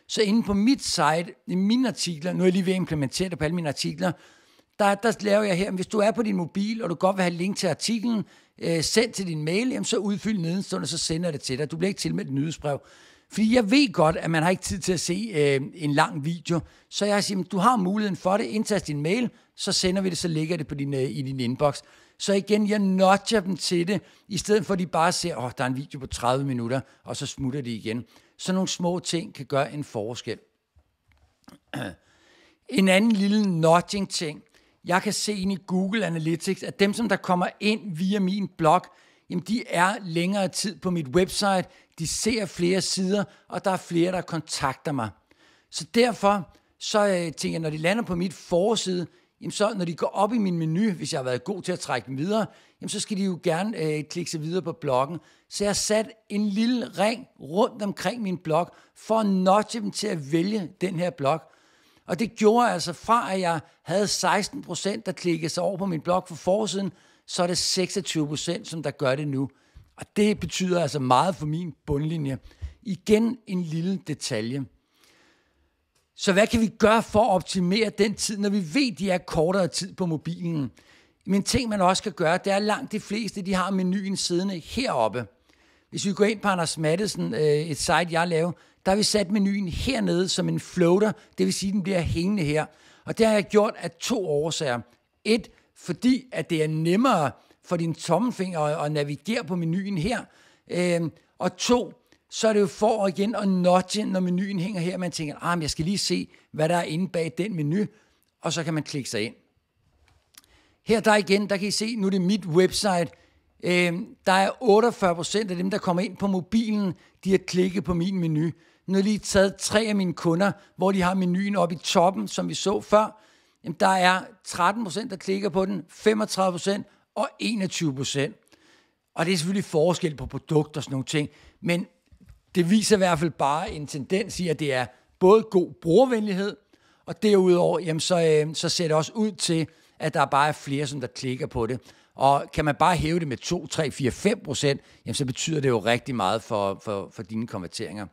så inde på mit site, i mine artikler, nu er jeg lige ved at implementere det på alle mine artikler, der, der laver jeg her, hvis du er på din mobil, og du godt vil have link til artiklen, øh, send til din mail, jamen så udfyld nedenstående, så sender jeg det til dig. Du bliver ikke tilmeldt et nyhedsbrev. Fordi jeg ved godt, at man har ikke tid til at se øh, en lang video. Så jeg siger, du har muligheden for det, indtast din mail, så sender vi det, så ligger det på din, øh, i din inbox. Så igen, jeg notcher dem til det, i stedet for at de bare ser, åh, oh, der er en video på 30 minutter, og så smutter de igen. Sådan nogle små ting kan gøre en forskel. En anden lille nudging ting, jeg kan se ind i Google Analytics, at dem, som der kommer ind via min blog, jamen de er længere tid på mit website, de ser flere sider, og der er flere, der kontakter mig. Så derfor, så øh, tænker jeg, når de lander på mit forside, jamen så når de går op i min menu, hvis jeg har været god til at trække dem videre, jamen så skal de jo gerne øh, klikke sig videre på bloggen. Så jeg sat en lille ring rundt omkring min blog, for at nudge dem til at vælge den her blog. Og det gjorde altså fra, at jeg havde 16 procent, der klikkede sig over på min blog for forsiden, så er det 26 procent, som der gør det nu. Og det betyder altså meget for min bundlinje. Igen en lille detalje. Så hvad kan vi gøre for at optimere den tid, når vi ved, de er kortere tid på mobilen? Men ting, man også kan gøre, det er langt de fleste, de har menuen siddende heroppe. Hvis vi går ind på Anders Mattesen, øh, et site, jeg laver, der har vi sat menuen hernede som en floater, det vil sige, at den bliver hængende her. Og det har jeg gjort af to årsager. Et, fordi at det er nemmere for din tommelfinger at, navigere på menuen her. Øhm, og to, så er det jo for at igen at notche, når menuen hænger her. Man tænker, ah, men jeg skal lige se, hvad der er inde bag den menu, og så kan man klikke sig ind. Her der igen, der kan I se, nu er det mit website. Øh, der er 48 procent af dem, der kommer ind på mobilen, de har klikket på min menu. Nu har lige taget tre af mine kunder, hvor de har menuen oppe i toppen, som vi så før. Jamen, der er 13 procent, der klikker på den, 35 procent og 21 procent. Og det er selvfølgelig forskel på produkter og sådan nogle ting, men det viser i hvert fald bare en tendens i, at det er både god brugervenlighed, og derudover, jamen, så, øh, så ser det også ud til, at der bare er flere, som der klikker på det. Og kan man bare hæve det med 2, 3, 4, 5 procent, jamen så betyder det jo rigtig meget for, for, for dine konverteringer.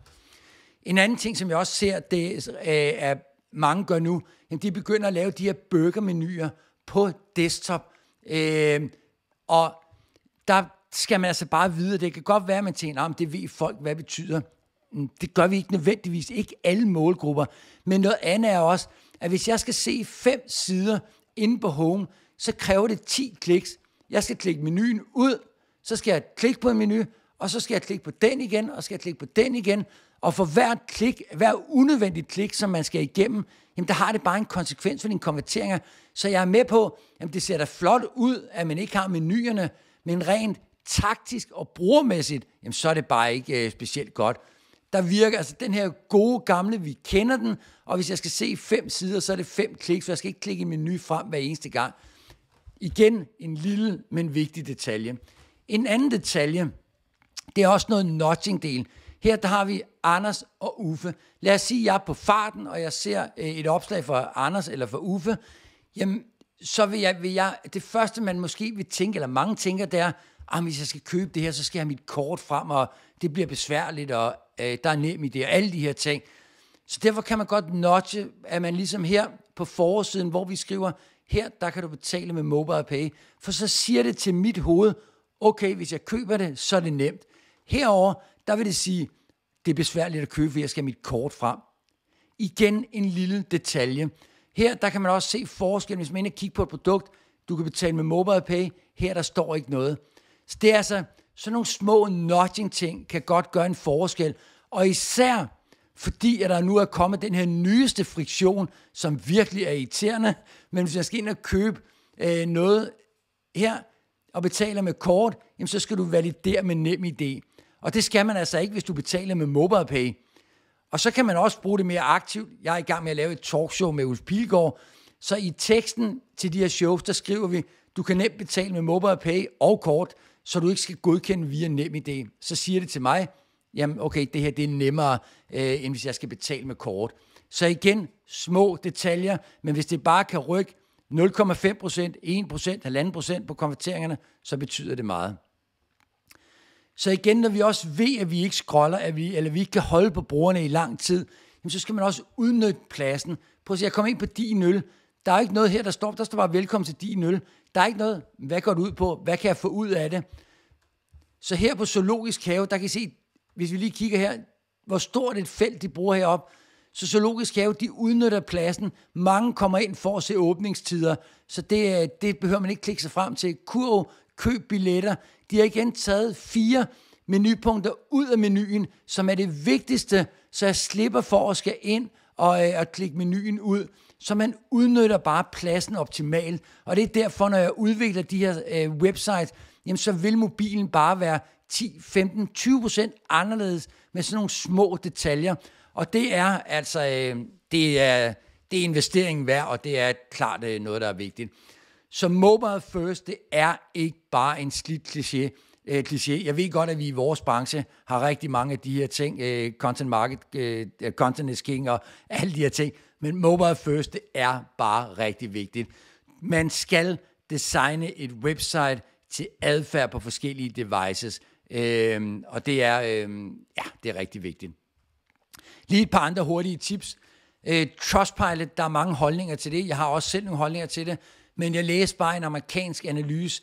En anden ting, som jeg også ser, det øh, er, at mange gør nu, jamen de begynder at lave de her burgermenuer på desktop. Øh, og der skal man altså bare vide, at det kan godt være, at man tænker, om det ved folk, hvad det betyder. Mm, det gør vi ikke nødvendigvis, ikke alle målgrupper. Men noget andet er også, at hvis jeg skal se fem sider inde på home, så kræver det 10 kliks. Jeg skal klikke menuen ud, så skal jeg klikke på en menu, og så skal jeg klikke på den igen, og skal jeg klikke på den igen. Og for hvert klik, hver unødvendigt klik, som man skal igennem, jamen der har det bare en konsekvens for dine konverteringer. Så jeg er med på, jamen det ser da flot ud, at man ikke har menuerne, men rent taktisk og brugermæssigt, jamen så er det bare ikke øh, specielt godt der virker, altså den her gode gamle, vi kender den, og hvis jeg skal se fem sider, så er det fem klik, så jeg skal ikke klikke i menu frem hver eneste gang. Igen en lille, men vigtig detalje. En anden detalje, det er også noget notching-del. Her der har vi Anders og Uffe. Lad os sige, at jeg er på farten, og jeg ser øh, et opslag for Anders eller for Uffe. Jamen, så vil jeg, vil jeg, det første man måske vil tænke, eller mange tænker, det er, at ah, hvis jeg skal købe det her, så skal jeg have mit kort frem, og det bliver besværligt, og øh, der er nem idé, og alle de her ting. Så derfor kan man godt notche, at man ligesom her på forsiden, hvor vi skriver, her der kan du betale med MobilePay, for så siger det til mit hoved, okay, hvis jeg køber det, så er det nemt. Herover der vil det sige, det er besværligt at købe, for jeg skal have mit kort frem. Igen en lille detalje. Her der kan man også se forskellen, hvis man ikke kigger på et produkt, du kan betale med MobilePay, her der står ikke noget. Så det er altså, sådan nogle små notching ting kan godt gøre en forskel, og især fordi at der nu er kommet den her nyeste friktion, som virkelig er irriterende. Men hvis jeg skal ind og købe øh, noget her og betaler med kort, jamen så skal du validere med nem idé. Og det skal man altså ikke, hvis du betaler med MobilePay. Og så kan man også bruge det mere aktivt. Jeg er i gang med at lave et talkshow med Ulf Pilgaard. Så i teksten til de her shows, der skriver vi, du kan nemt betale med MobilePay og kort, så du ikke skal godkende via NemID. Så siger det til mig, jamen okay, det her det er nemmere, øh, end hvis jeg skal betale med kort. Så igen, små detaljer, men hvis det bare kan rykke 0,5%, 1%, 1,5% på konverteringerne, så betyder det meget. Så igen, når vi også ved, at vi ikke scroller, at vi, eller vi ikke kan holde på brugerne i lang tid, jamen, så skal man også udnytte pladsen. Prøv at sige, jeg kommer ind på din 0. Der er ikke noget her, der står, der står bare velkommen til din 0. Der er ikke noget, hvad går du ud på? Hvad kan jeg få ud af det? Så her på Zoologisk Have, der kan I se, hvis vi lige kigger her, hvor stort et felt de bruger herop. så zoologisk have, de udnytter pladsen. Mange kommer ind for at se åbningstider, så det, øh, det behøver man ikke klikke sig frem til. Kurv, køb billetter. De har igen taget fire menupunkter ud af menuen, som er det vigtigste, så jeg slipper for at skal ind og, øh, og klikke menuen ud. Så man udnytter bare pladsen optimalt. Og det er derfor, når jeg udvikler de her øh, websites, jamen så vil mobilen bare være 10, 15, 20 procent anderledes med sådan nogle små detaljer. Og det er altså, øh, det er, det er investeringen værd, og det er klart øh, noget, der er vigtigt. Så mobile first, det er ikke bare en slidt kliché øh, kliché. Jeg ved godt, at vi i vores branche har rigtig mange af de her ting, øh, content market, øh, øh content is king og alle de her ting, men mobile first, det er bare rigtig vigtigt. Man skal designe et website til adfærd på forskellige devices. Øhm, og det er, øhm, ja, det er rigtig vigtigt. Lige et par andre hurtige tips. Øh, Trustpilot, der er mange holdninger til det. Jeg har også selv nogle holdninger til det. Men jeg læste bare en amerikansk analyse,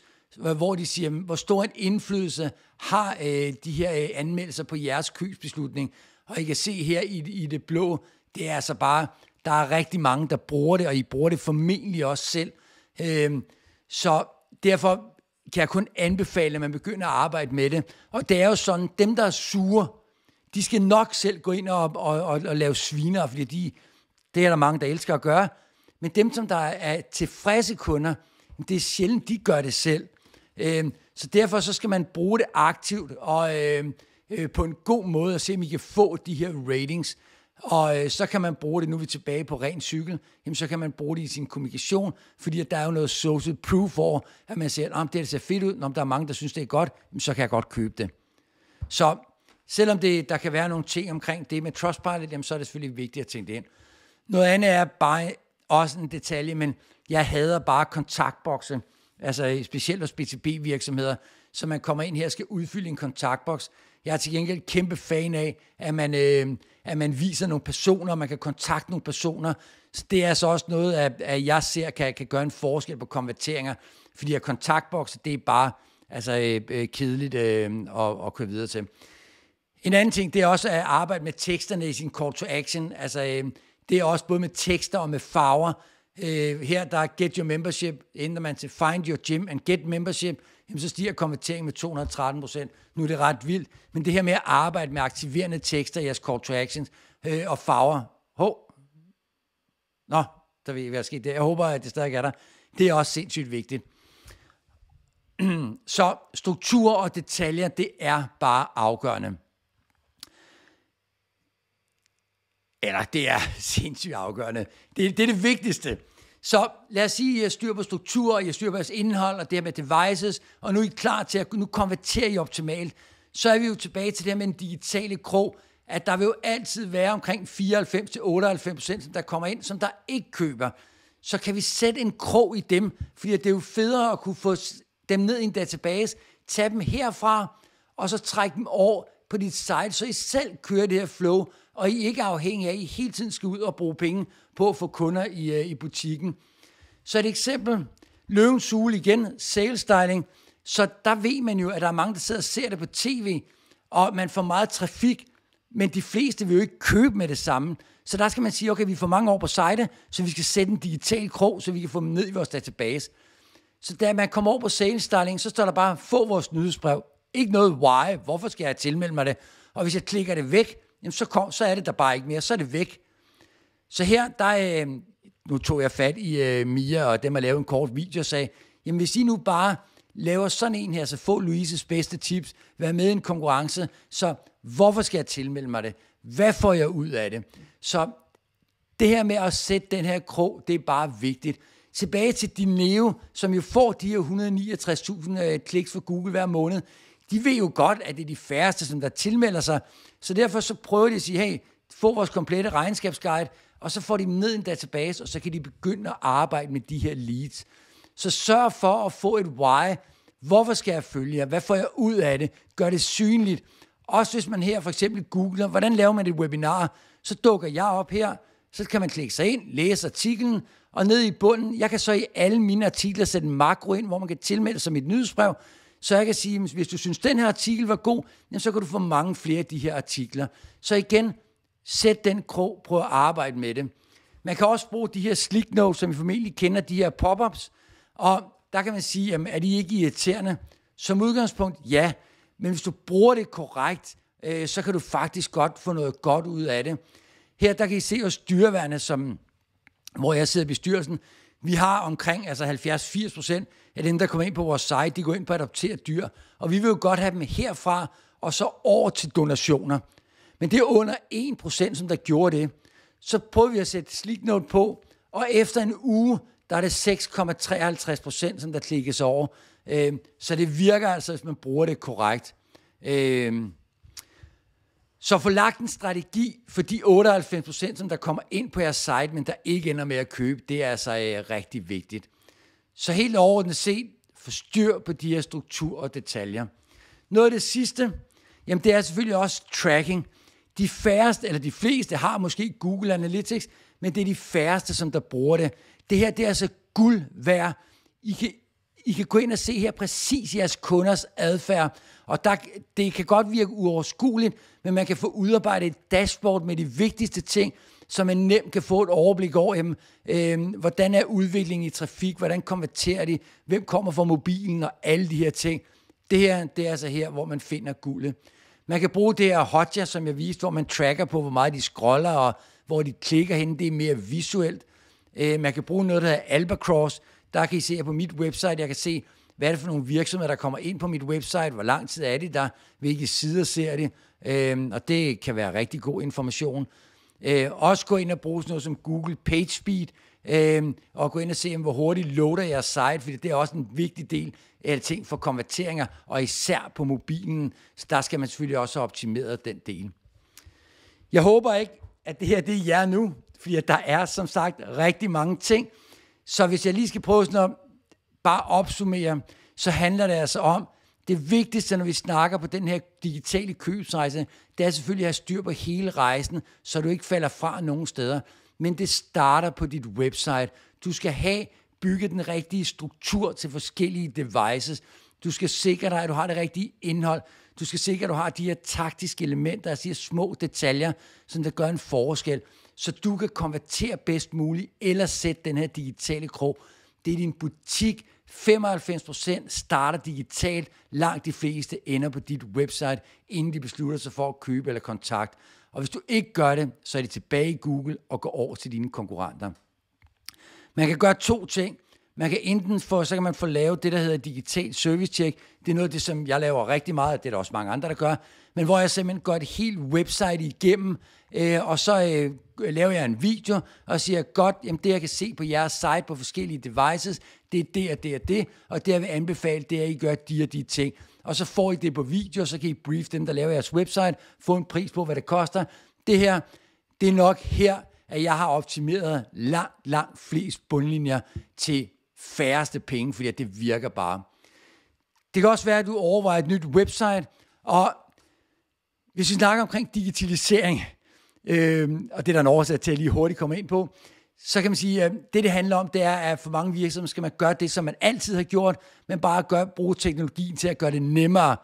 hvor de siger, hvor stor en indflydelse har øh, de her øh, anmeldelser på jeres købsbeslutning. Og I kan se her i, i det blå, det er altså bare, der er rigtig mange, der bruger det, og I bruger det formentlig også selv. Øh, så derfor kan jeg kun anbefale, at man begynder at arbejde med det. Og det er jo sådan, dem der er sure, de skal nok selv gå ind og, og, og, og lave sviner, fordi de, det er der mange, der elsker at gøre. Men dem, som der er tilfredse kunder, det er sjældent, de gør det selv. Øhm, så derfor så skal man bruge det aktivt og øhm, øh, på en god måde at se, om I kan få de her ratings. Og øh, så kan man bruge det, nu er vi tilbage på ren cykel, jamen, så kan man bruge det i sin kommunikation, fordi at der er jo noget social proof for, at man siger, at det ser fedt ud, om der er mange, der synes, det er godt, jamen, så kan jeg godt købe det. Så selvom det, der kan være nogle ting omkring det med Trustpilot, jamen, så er det selvfølgelig vigtigt at tænke det ind. Noget andet er bare også en detalje, men jeg hader bare kontaktbokse, altså specielt hos B2B-virksomheder, så man kommer ind her og skal udfylde en kontaktboks. Jeg er til gengæld kæmpe fan af, at man, øh, at man viser nogle personer, man kan kontakte nogle personer. Så det er altså også noget, at, at jeg ser kan, kan gøre en forskel på konverteringer, fordi at kontaktbokser, det er bare altså, øh, øh, kedeligt øh, at, at køre videre til. En anden ting, det er også at arbejde med teksterne i sin call to action. Altså, øh, det er også både med tekster og med farver. Øh, her der er Get Your Membership, ender man til Find Your Gym and Get Membership, jamen så stiger konverteringen med 213 procent. Nu er det ret vildt. Men det her med at arbejde med aktiverende tekster, i jeres call to actions øh, og farver. Hå. Nå, der ved jeg, hvad der der. Jeg håber, at det stadig er der. Det er også sindssygt vigtigt. Så struktur og detaljer, det er bare afgørende. Eller det er sindssygt afgørende. Det, det er det vigtigste. Så lad os sige, at I har styr på strukturer, I har styr på jeres indhold, og det her med devices, og nu er I klar til at nu konvertere I optimalt. Så er vi jo tilbage til det her med den digitale krog, at der vil jo altid være omkring 94-98 der kommer ind, som der ikke køber. Så kan vi sætte en krog i dem, fordi det er jo federe at kunne få dem ned i en database, tage dem herfra, og så trække dem over på dit site, så I selv kører det her flow, og I ikke er afhængige af, at I hele tiden skal ud og bruge penge på at få kunder i, øh, i butikken. Så et eksempel, Løvens Hule igen, sales styling. Så der ved man jo, at der er mange, der sidder og ser det på tv, og man får meget trafik, men de fleste vil jo ikke købe med det samme. Så der skal man sige, okay, vi får mange år på site, så vi skal sætte en digital krog, så vi kan få dem ned i vores database. Så da man kommer over på sales styling, så står der bare, få vores nyhedsbrev. Ikke noget why, hvorfor skal jeg tilmelde mig det? Og hvis jeg klikker det væk, jamen så, kom, så er det der bare ikke mere, så er det væk. Så her, der, øh, nu tog jeg fat i øh, Mia og dem at lave en kort video og sagde, jamen hvis I nu bare laver sådan en her, så få Louises bedste tips, vær med i en konkurrence, så hvorfor skal jeg tilmelde mig det? Hvad får jeg ud af det? Så det her med at sætte den her krog, det er bare vigtigt. Tilbage til Dineo, som jo får de her 169.000 øh, kliks for Google hver måned. De ved jo godt, at det er de færreste, som der tilmelder sig. Så derfor så prøver de at sige, hey, få vores komplette regnskabsguide, og så får de dem ned i en database, og så kan de begynde at arbejde med de her leads. Så sørg for at få et why. Hvorfor skal jeg følge jer? Hvad får jeg ud af det? Gør det synligt. Også hvis man her for eksempel googler, hvordan laver man et webinar, så dukker jeg op her, så kan man klikke sig ind, læse artiklen, og ned i bunden, jeg kan så i alle mine artikler sætte en makro ind, hvor man kan tilmelde sig mit nyhedsbrev, så jeg kan sige, hvis du synes, den her artikel var god, så kan du få mange flere af de her artikler. Så igen, Sæt den krog, prøv at arbejde med det. Man kan også bruge de her slick notes, som I formentlig kender, de her pop-ups, og der kan man sige, jamen, er de ikke irriterende? Som udgangspunkt, ja, men hvis du bruger det korrekt, øh, så kan du faktisk godt få noget godt ud af det. Her der kan I se os dyreværende, som, hvor jeg sidder i bestyrelsen, vi har omkring altså 70-80 procent af dem, der kommer ind på vores site, de går ind på at adoptere dyr, og vi vil jo godt have dem herfra og så over til donationer. Men det er under 1%, som der gjorde det. Så prøvede vi at sætte sliknål på, og efter en uge, der er det 6,53 som der klikkes over. Øhm, så det virker altså, hvis man bruger det korrekt. Øhm, så få lagt en strategi for de 98 som der kommer ind på jeres site, men der ikke ender med at købe. Det er altså øh, rigtig vigtigt. Så helt overordnet set, forstyr på de her strukturer og detaljer. Noget af det sidste, jamen det er selvfølgelig også tracking. De færreste, eller de fleste, har måske Google Analytics, men det er de færreste, som der bruger det. Det her, det er altså guld værd. I kan, I kan gå ind og se her præcis jeres kunders adfærd, og der, det kan godt virke uoverskueligt, men man kan få udarbejdet et dashboard med de vigtigste ting, så man nemt kan få et overblik over, jamen, øh, hvordan er udviklingen i trafik, hvordan konverterer de, hvem kommer fra mobilen og alle de her ting. Det her, det er altså her, hvor man finder guldet. Man kan bruge det her Hotja, som jeg viste, hvor man tracker på, hvor meget de scroller og hvor de klikker hen. Det er mere visuelt. Øh, man kan bruge noget, der hedder Albacross. Der kan I se, på mit website, jeg kan se, hvad er det for nogle virksomheder, der kommer ind på mit website, hvor lang tid er det der, hvilke sider ser det, øh, og det kan være rigtig god information. Øh, også gå ind og bruge sådan noget som Google PageSpeed, øh, og gå ind og se, hvor hurtigt loader jeres site, fordi det er også en vigtig del af øh, ting for konverteringer, og især på mobilen, så der skal man selvfølgelig også have optimeret den del. Jeg håber ikke, at det her det er jer nu, fordi der er som sagt rigtig mange ting, så hvis jeg lige skal prøve sådan at bare opsummere, så handler det altså om, det vigtigste, når vi snakker på den her digitale købsrejse, det er selvfølgelig at have styr på hele rejsen, så du ikke falder fra nogen steder men det starter på dit website. Du skal have bygget den rigtige struktur til forskellige devices. Du skal sikre dig, at du har det rigtige indhold. Du skal sikre, at du har de her taktiske elementer, altså de her små detaljer, som der gør en forskel, så du kan konvertere bedst muligt, eller sætte den her digitale krog. Det er din butik. 95% starter digitalt. Langt de fleste ender på dit website, inden de beslutter sig for at købe eller kontakte. Og hvis du ikke gør det, så er det tilbage i Google og går over til dine konkurrenter. Man kan gøre to ting. Man kan enten få, så kan man få lavet det, der hedder digital service check. Det er noget af det, som jeg laver rigtig meget, og det er der også mange andre, der gør. Men hvor jeg simpelthen går et helt website igennem, øh, og så øh, laver jeg en video og siger, godt, jamen det jeg kan se på jeres site på forskellige devices, det er det og det og det, og det jeg vil anbefale, det er, at I gør de og de ting og så får I det på video, og så kan I brief dem, der laver jeres website, få en pris på, hvad det koster. Det her, det er nok her, at jeg har optimeret langt, langt flest bundlinjer til færreste penge, fordi det virker bare. Det kan også være, at du overvejer et nyt website, og hvis vi snakker omkring digitalisering, øh, og det er der en årsag til, at jeg lige hurtigt komme ind på, så kan man sige, at det, det handler om, det er, at for mange virksomheder skal man gøre det, som man altid har gjort, men bare gøre, bruge teknologien til at gøre det nemmere.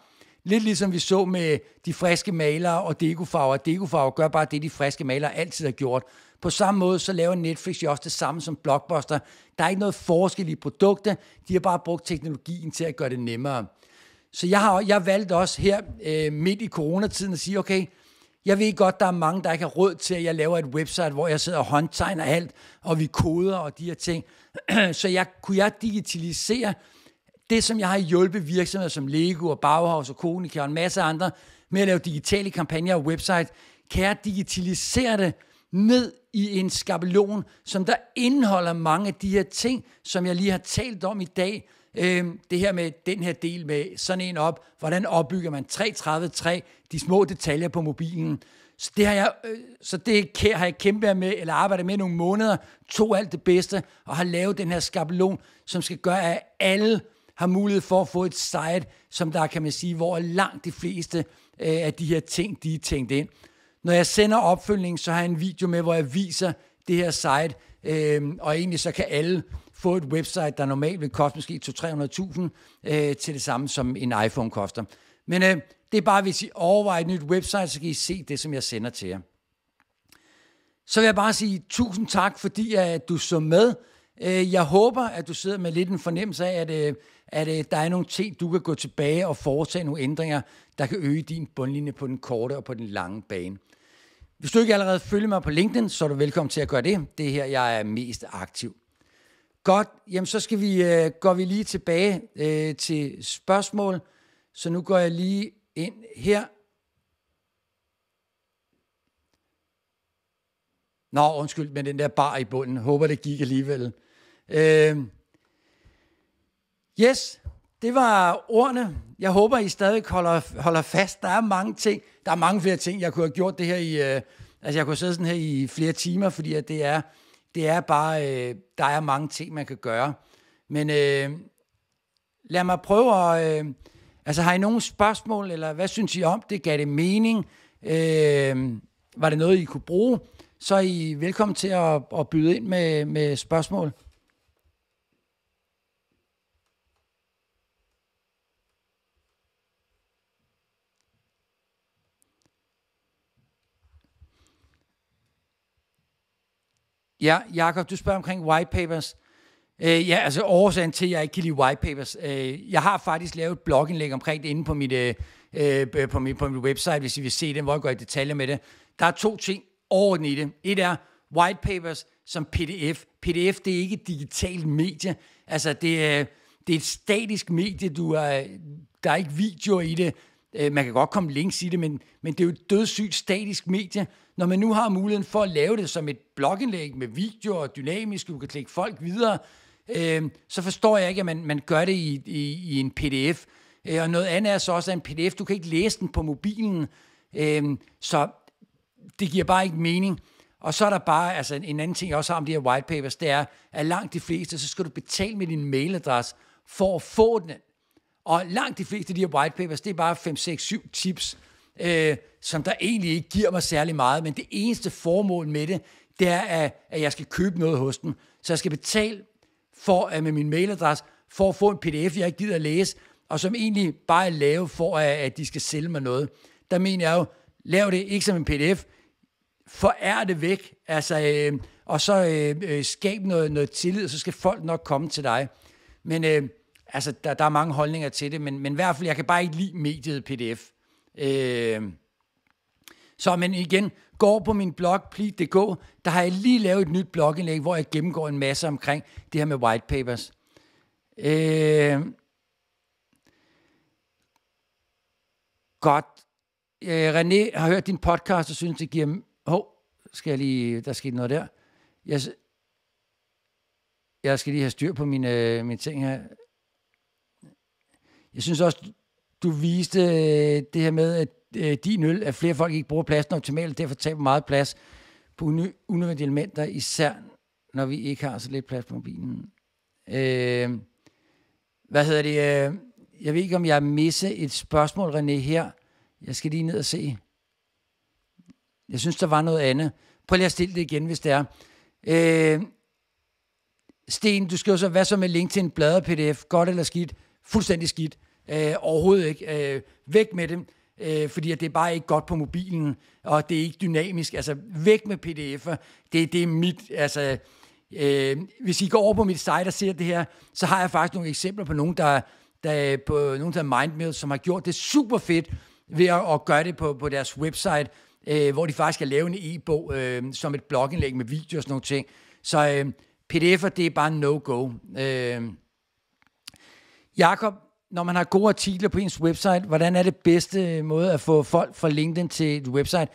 Lidt ligesom vi så med de friske malere og dekofarver. Dekofarver gør bare det, de friske malere altid har gjort. På samme måde, så laver Netflix jo også det samme som Blockbuster. Der er ikke noget forskel i produkter. De har bare brugt teknologien til at gøre det nemmere. Så jeg har jeg valgt også her øh, midt i coronatiden at sige, okay, jeg ved godt, der er mange, der ikke har råd til, at jeg laver et website, hvor jeg sidder og håndtegner alt, og vi koder og de her ting. Så jeg, kunne jeg digitalisere det, som jeg har hjulpet virksomheder som Lego og Bauhaus og Konica og en masse andre med at lave digitale kampagner og website, kan jeg digitalisere det ned i en skabelon, som der indeholder mange af de her ting, som jeg lige har talt om i dag, Øh, det her med den her del med sådan en op, hvordan opbygger man 333, de små detaljer på mobilen. Så det har jeg, øh, så det har jeg kæmpet med, eller arbejdet med nogle måneder, tog alt det bedste, og har lavet den her skabelon, som skal gøre, at alle har mulighed for at få et site, som der kan man sige, hvor langt de fleste øh, af de her ting, de er tænkt ind. Når jeg sender opfølgningen, så har jeg en video med, hvor jeg viser det her site, øh, og egentlig så kan alle få et website, der normalt vil koste måske 200-300.000 øh, til det samme, som en iPhone koster. Men øh, det er bare, hvis I overvejer et nyt website, så kan I se det, som jeg sender til jer. Så vil jeg bare sige tusind tak, fordi at du så med. Øh, jeg håber, at du sidder med lidt en fornemmelse af, at, øh, at øh, der er nogle ting, du kan gå tilbage og foretage nogle ændringer, der kan øge din bundlinje på den korte og på den lange bane. Hvis du ikke allerede følger mig på LinkedIn, så er du velkommen til at gøre det. Det er her, jeg er mest aktiv. Godt, jamen så skal vi, øh, går vi lige tilbage øh, til spørgsmål. Så nu går jeg lige ind her. Nå, undskyld med den der bar i bunden. Håber, det gik alligevel. Øh, yes, det var ordene. Jeg håber, I stadig holder, holder fast. Der er mange ting. Der er mange flere ting, jeg kunne have gjort det her i... Øh, altså, jeg kunne have siddet sådan her i flere timer, fordi at det er det er bare, øh, der er mange ting, man kan gøre. Men øh, lad mig prøve at... Øh, altså, har I nogen spørgsmål, eller hvad synes I om det? Gav det mening? Øh, var det noget, I kunne bruge? Så er I velkommen til at, at byde ind med, med spørgsmål. Ja, Jakob, du spørger omkring white papers. Øh, ja, altså årsagen til, at jeg ikke kan lide white papers. Øh, jeg har faktisk lavet et blogindlæg omkring det inde på mit, øh, øh på, mit, på mit website, hvis I vil se det, hvor jeg går i detaljer med det. Der er to ting overordnet i det. Et er white papers som pdf. PDF, det er ikke et digitalt medie. Altså, det er, det er et statisk medie. Du er, der er ikke videoer i det. Øh, man kan godt komme links i det, men, men det er jo et dødssygt statisk medie. Når man nu har muligheden for at lave det som et blogindlæg med videoer, dynamisk, du kan klikke folk videre, øh, så forstår jeg ikke, at man, man gør det i, i, i en pdf. Øh, og noget andet er så også, at en pdf, du kan ikke læse den på mobilen, øh, så det giver bare ikke mening. Og så er der bare, altså en anden ting, jeg også har om de her whitepapers, det er, at langt de fleste, så skal du betale med din mailadresse for at få den, og langt de fleste af de her white papers, det er bare 5, 6, 7 tips, øh, som der egentlig ikke giver mig særlig meget, men det eneste formål med det, det er, at, at jeg skal købe noget hos dem. Så jeg skal betale for, at øh, med min mailadresse for at få en pdf, jeg ikke gider at læse, og som egentlig bare er lavet for, at, at de skal sælge mig noget. Der mener jeg jo, lav det ikke som en pdf, forær det væk, altså, øh, og så øh, øh, skab noget, noget tillid, så skal folk nok komme til dig. Men øh, altså, der, der er mange holdninger til det, men, men i hvert fald, jeg kan bare ikke lide mediet pdf. Øh, så, men igen, går på min blog, pleat.dk, der har jeg lige lavet et nyt blogindlæg, hvor jeg gennemgår en masse omkring det her med white papers. Øh, godt. Øh, René har hørt din podcast og synes, det giver... Hov, oh, skal jeg lige... Der skete noget der. Jeg, jeg skal lige have styr på mine, øh, mine ting her. Jeg synes også, du viste øh, det her med, at øh, din øl, at flere folk ikke bruger pladsen optimalt, derfor taber meget plads på unødvendige elementer, især når vi ikke har så lidt plads på mobilen. Øh, hvad hedder det? Øh, jeg ved ikke, om jeg misser et spørgsmål, René, her. Jeg skal lige ned og se. Jeg synes, der var noget andet. Prøv lige at stille det igen, hvis det er. Øh, Sten, du skriver så, hvad så med LinkedIn, blader PDF, godt eller skidt? fuldstændig skidt. Øh, overhovedet ikke. Øh, væk med dem, øh, fordi at det er bare ikke godt på mobilen, og det er ikke dynamisk. Altså, væk med pdf'er. Det, det er mit, altså... Øh, hvis I går over på mit site og ser det her, så har jeg faktisk nogle eksempler på nogen, der, der på nogen, der Mindmill, som har gjort det super fedt ved at, at gøre det på, på deres website, øh, hvor de faktisk har lavet en e-bog øh, som et blogindlæg med video og sådan nogle ting. Så øh, PDF'er, det er bare no-go. Øh, Jakob, når man har gode artikler på ens website, hvordan er det bedste måde at få folk fra LinkedIn til et website?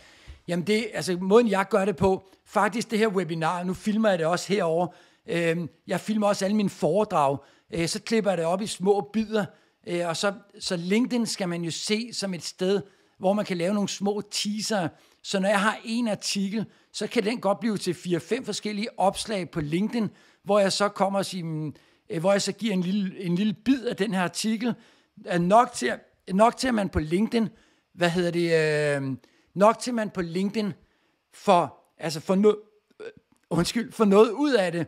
Jamen det, altså måden jeg gør det på, faktisk det her webinar, nu filmer jeg det også herover. Øhm, jeg filmer også alle mine foredrag, øh, så klipper jeg det op i små bidder, øh, og så, så LinkedIn skal man jo se som et sted, hvor man kan lave nogle små teaser. Så når jeg har en artikel, så kan den godt blive til 4-5 forskellige opslag på LinkedIn, hvor jeg så kommer og siger, hmm, Øh, hvor jeg så giver en lille, en lille bid af den her artikel, er nok til, nok til at man på LinkedIn, hvad hedder det, øh, nok til man på LinkedIn får, altså for, no, øh, undskyld, får noget ud af det,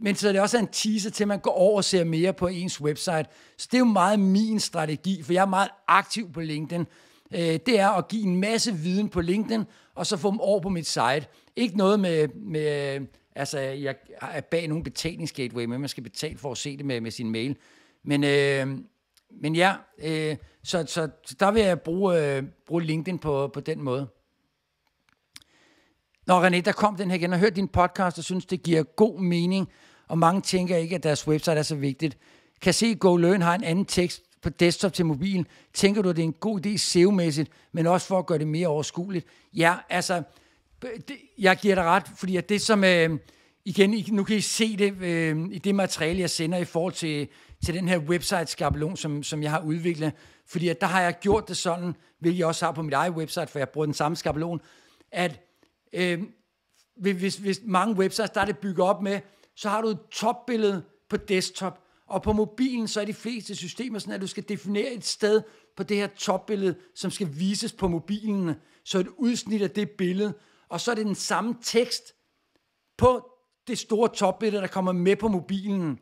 men så er det også en teaser til, at man går over og ser mere på ens website. Så det er jo meget min strategi, for jeg er meget aktiv på LinkedIn. Øh, det er at give en masse viden på LinkedIn, og så få dem over på mit site. Ikke noget med, med Altså, jeg er bag nogle betalingsgateway, men man skal betale for at se det med, med sin mail. Men, øh, men ja, øh, så, så, så der vil jeg bruge, øh, bruge LinkedIn på, på den måde. Nå René, der kom den her igen. og hørte din podcast og synes, det giver god mening, og mange tænker ikke, at deres website er så vigtigt. Kan se, at GoLearn har en anden tekst på desktop til mobilen. Tænker du, at det er en god idé SEO-mæssigt, men også for at gøre det mere overskueligt? Ja, altså, det, jeg giver dig ret, fordi at det som, øh, igen, I, nu kan I se det øh, i det materiale, jeg sender i forhold til, til den her website-skabelon, som, som jeg har udviklet, fordi at der har jeg gjort det sådan, hvilket jeg også har på mit eget website, for jeg bruger den samme skabelon, at øh, hvis, hvis mange websites, der er det bygget op med, så har du et topbillede på desktop, og på mobilen, så er de fleste systemer sådan, at du skal definere et sted på det her topbillede, som skal vises på mobilen, så et udsnit af det billede, og så er det den samme tekst på det store topbillede, der kommer med på mobilen.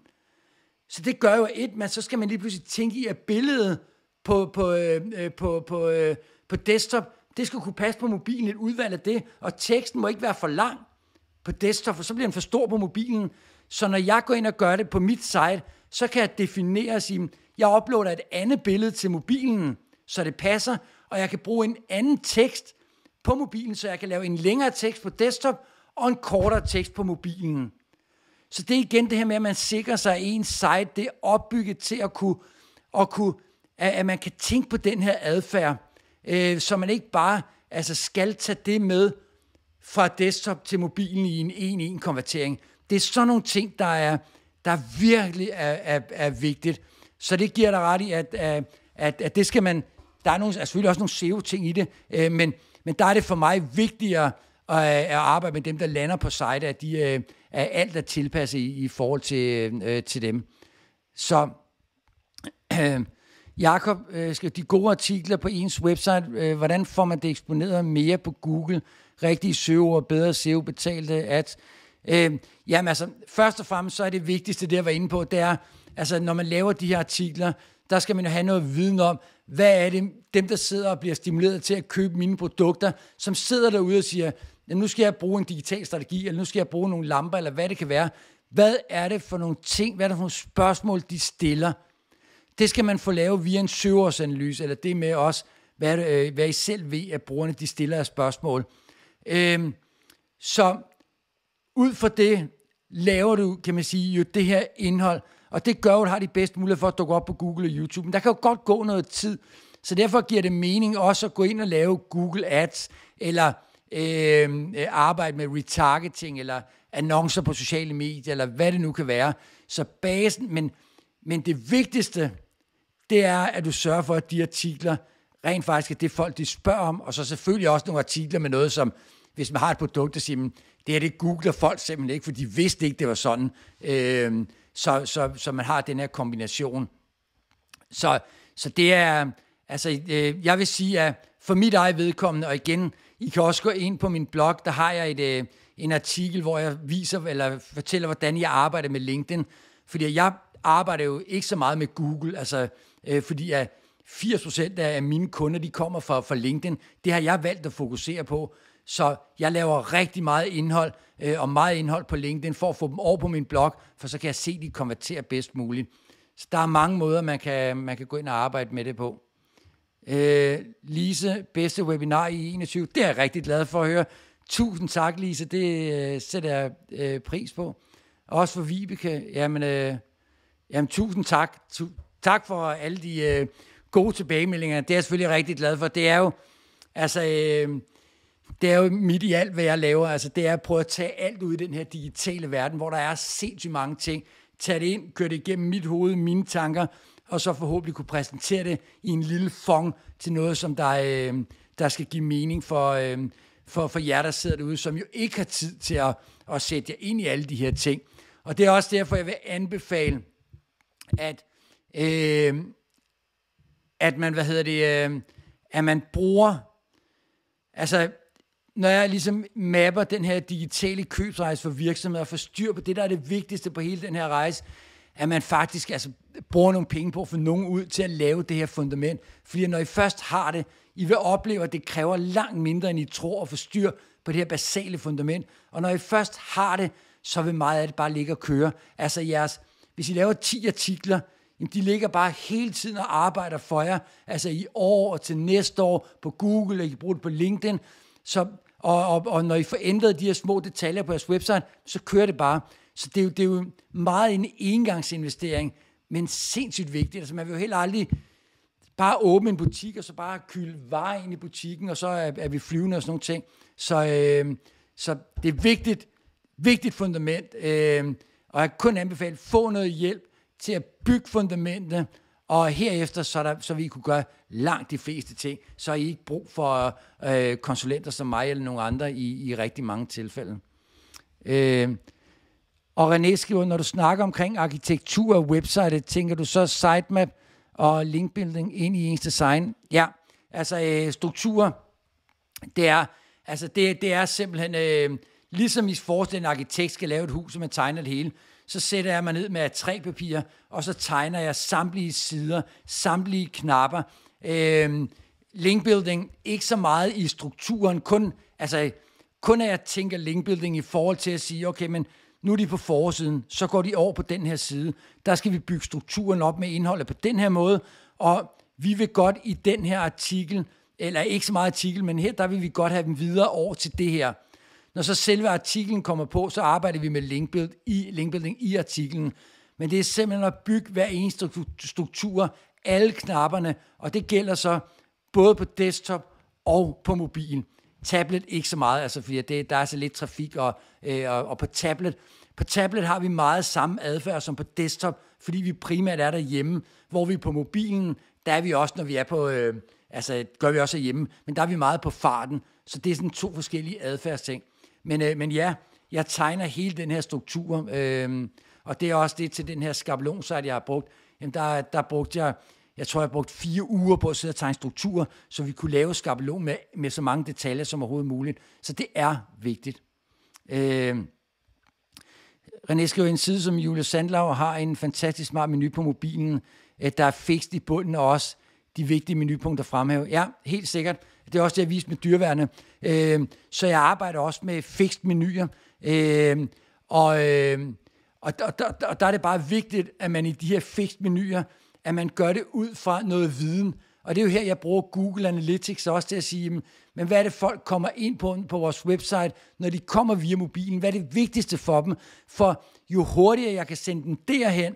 Så det gør jo et, men så skal man lige pludselig tænke i, at billedet på, på, øh, øh, på, på, øh, på desktop, det skal kunne passe på mobilen, et udvalg af det, og teksten må ikke være for lang på desktop, for så bliver den for stor på mobilen. Så når jeg går ind og gør det på mit site, så kan jeg definere og sige, jeg uploader et andet billede til mobilen, så det passer, og jeg kan bruge en anden tekst, på mobilen, så jeg kan lave en længere tekst på desktop og en kortere tekst på mobilen. Så det er igen det her med, at man sikrer sig, at ens site det er opbygget til at kunne, at, kunne at, man kan tænke på den her adfærd, øh, så man ikke bare altså skal tage det med fra desktop til mobilen i en 1-1 konvertering. Det er sådan nogle ting, der er, der virkelig er, er, er vigtigt. Så det giver dig ret i, at, at, at, at det skal man... Der er, nogle, er altså, selvfølgelig også nogle SEO-ting i det, øh, men, men der er det for mig vigtigere øh, at, arbejde med dem, der lander på site, at, de, øh, er alt at tilpasse i, i forhold til, øh, til dem. Så øh, Jakob, skal de gode artikler på ens website, øh, hvordan får man det eksponeret mere på Google? Rigtige søgeord, bedre SEO, betalte at... Øh, jamen altså, først og fremmest, så er det vigtigste, det jeg var inde på, det er, altså når man laver de her artikler, der skal man jo have noget viden om, hvad er det, dem der sidder og bliver stimuleret til at købe mine produkter, som sidder derude og siger, jamen, nu skal jeg bruge en digital strategi, eller nu skal jeg bruge nogle lamper, eller hvad det kan være. Hvad er det for nogle ting, hvad er det for nogle spørgsmål, de stiller? Det skal man få lavet via en søgeårsanalyse, eller det med også, hvad, det, øh, hvad I selv ved, at brugerne de stiller af spørgsmål. Øhm, så ud fra det laver du, kan man sige, jo det her indhold, og det gør jo, at har de bedste mulighed for at dukke op på Google og YouTube. Men der kan jo godt gå noget tid. Så derfor giver det mening også at gå ind og lave Google Ads, eller øh, arbejde med retargeting, eller annoncer på sociale medier, eller hvad det nu kan være. Så basen, men, men det vigtigste, det er, at du sørger for, at de artikler rent faktisk er det folk, de spørger om, og så selvfølgelig også nogle artikler med noget, som hvis man har et produkt, der siger, det er det googler folk simpelthen ikke, for de vidste ikke, det var sådan. Øh, så, så, så man har den her kombination. Så, så det er, altså øh, jeg vil sige, at for mit eget vedkommende, og igen, I kan også gå ind på min blog, der har jeg et, øh, en artikel, hvor jeg viser, eller fortæller, hvordan jeg arbejder med LinkedIn, fordi jeg arbejder jo ikke så meget med Google, altså øh, fordi at 80% af mine kunder, de kommer fra, fra LinkedIn, det har jeg valgt at fokusere på, så jeg laver rigtig meget indhold, øh, og meget indhold på LinkedIn, for at få dem over på min blog, for så kan jeg se, at de konverterer bedst muligt. Så der er mange måder, man kan, man kan gå ind og arbejde med det på. Øh, Lise, bedste webinar i 21. Det er jeg rigtig glad for at høre. Tusind tak, Lise. Det øh, sætter jeg øh, pris på. Også for Vibeke. Jamen, øh, jamen tusind tak. Tu- tak for alle de øh, gode tilbagemeldinger. Det er jeg selvfølgelig rigtig glad for. Det er jo, altså... Øh, det er jo midt i alt, hvad jeg laver. Altså, det er at prøve at tage alt ud i den her digitale verden, hvor der er sindssygt mange ting. Tag det ind, kør det igennem mit hoved, mine tanker, og så forhåbentlig kunne præsentere det i en lille fong til noget, som der, øh, der skal give mening for, øh, for, for jer, der sidder derude, som jo ikke har tid til at, at sætte jer ind i alle de her ting. Og det er også derfor, jeg vil anbefale, at, øh, at man, hvad hedder det, øh, at man bruger, altså når jeg ligesom mapper den her digitale købsrejse for virksomheder og får styr på det, der er det vigtigste på hele den her rejse, at man faktisk altså, bruger nogle penge på at få nogen ud til at lave det her fundament. Fordi når I først har det, I vil opleve, at det kræver langt mindre, end I tror at få styr på det her basale fundament. Og når I først har det, så vil meget af det bare ligge og køre. Altså jeres, hvis I laver 10 artikler, jamen de ligger bare hele tiden og arbejder for jer, altså i år og til næste år på Google, og I kan bruge det på LinkedIn. Så og, og, og når I får ændret de her små detaljer på jeres website, så kører det bare. Så det er jo, det er jo meget en engangsinvestering, men sindssygt vigtigt. Altså man vil jo helt aldrig bare åbne en butik, og så bare kylde varer ind i butikken, og så er, er vi flyvende og sådan nogle ting. Så, øh, så det er vigtigt, vigtigt fundament, øh, og jeg kan kun anbefale, få noget hjælp til at bygge fundamentet, og herefter, så, der, så vi kunne gøre langt de fleste ting, så har I ikke brug for øh, konsulenter som mig eller nogen andre i, i rigtig mange tilfælde. Øh, og René skriver, når du snakker omkring arkitektur og website, tænker du så sitemap og linkbuilding ind i ens design? Ja, altså øh, struktur, det er, altså det, det er simpelthen, øh, ligesom I forestiller en arkitekt skal lave et hus, og man tegner det hele, så sætter jeg mig ned med tre papirer, og så tegner jeg samtlige sider, samtlige knapper. Øh, linkbuilding, ikke så meget i strukturen, kun, altså, kun at jeg tænker linkbuilding i forhold til at sige, okay, men nu er de på forsiden, så går de over på den her side. Der skal vi bygge strukturen op med indholdet på den her måde, og vi vil godt i den her artikel, eller ikke så meget artikel, men her der vil vi godt have dem videre over til det her. Når så selve artiklen kommer på, så arbejder vi med linkbuild i, linkbuilding i artiklen. Men det er simpelthen at bygge hver eneste struktur, alle knapperne, og det gælder så både på desktop og på mobil. Tablet ikke så meget, altså fordi det, der er så lidt trafik, og, øh, og, og på tablet, på tablet har vi meget samme adfærd som på desktop, fordi vi primært er derhjemme, hvor vi på mobilen, der er vi også, når vi er på, øh, altså gør vi også hjemme, men der er vi meget på farten, så det er sådan to forskellige adfærdsting. Men, øh, men ja, jeg tegner hele den her struktur, øh, og det er også det til den her så jeg har brugt. Jamen, der, der brugte jeg, jeg tror, jeg brugte fire uger på at sidde og tegne strukturer, så vi kunne lave skabelon med, med så mange detaljer som overhovedet muligt. Så det er vigtigt. Øh, René skriver en side, som Julia Sandlau har en fantastisk smart menu på mobilen, øh, der er fikst i bunden og også de vigtige menupunkter fremhæve. Ja, helt sikkert. Det er også det, jeg viste med dyrværende. Øh, så jeg arbejder også med fikst menuer. Øh, og, øh, og, og, og, og der er det bare vigtigt, at man i de her fikst menuer, at man gør det ud fra noget viden. Og det er jo her, jeg bruger Google Analytics også til at sige, men hvad er det, folk kommer ind på på vores website, når de kommer via mobilen? Hvad er det vigtigste for dem? For jo hurtigere jeg kan sende dem derhen,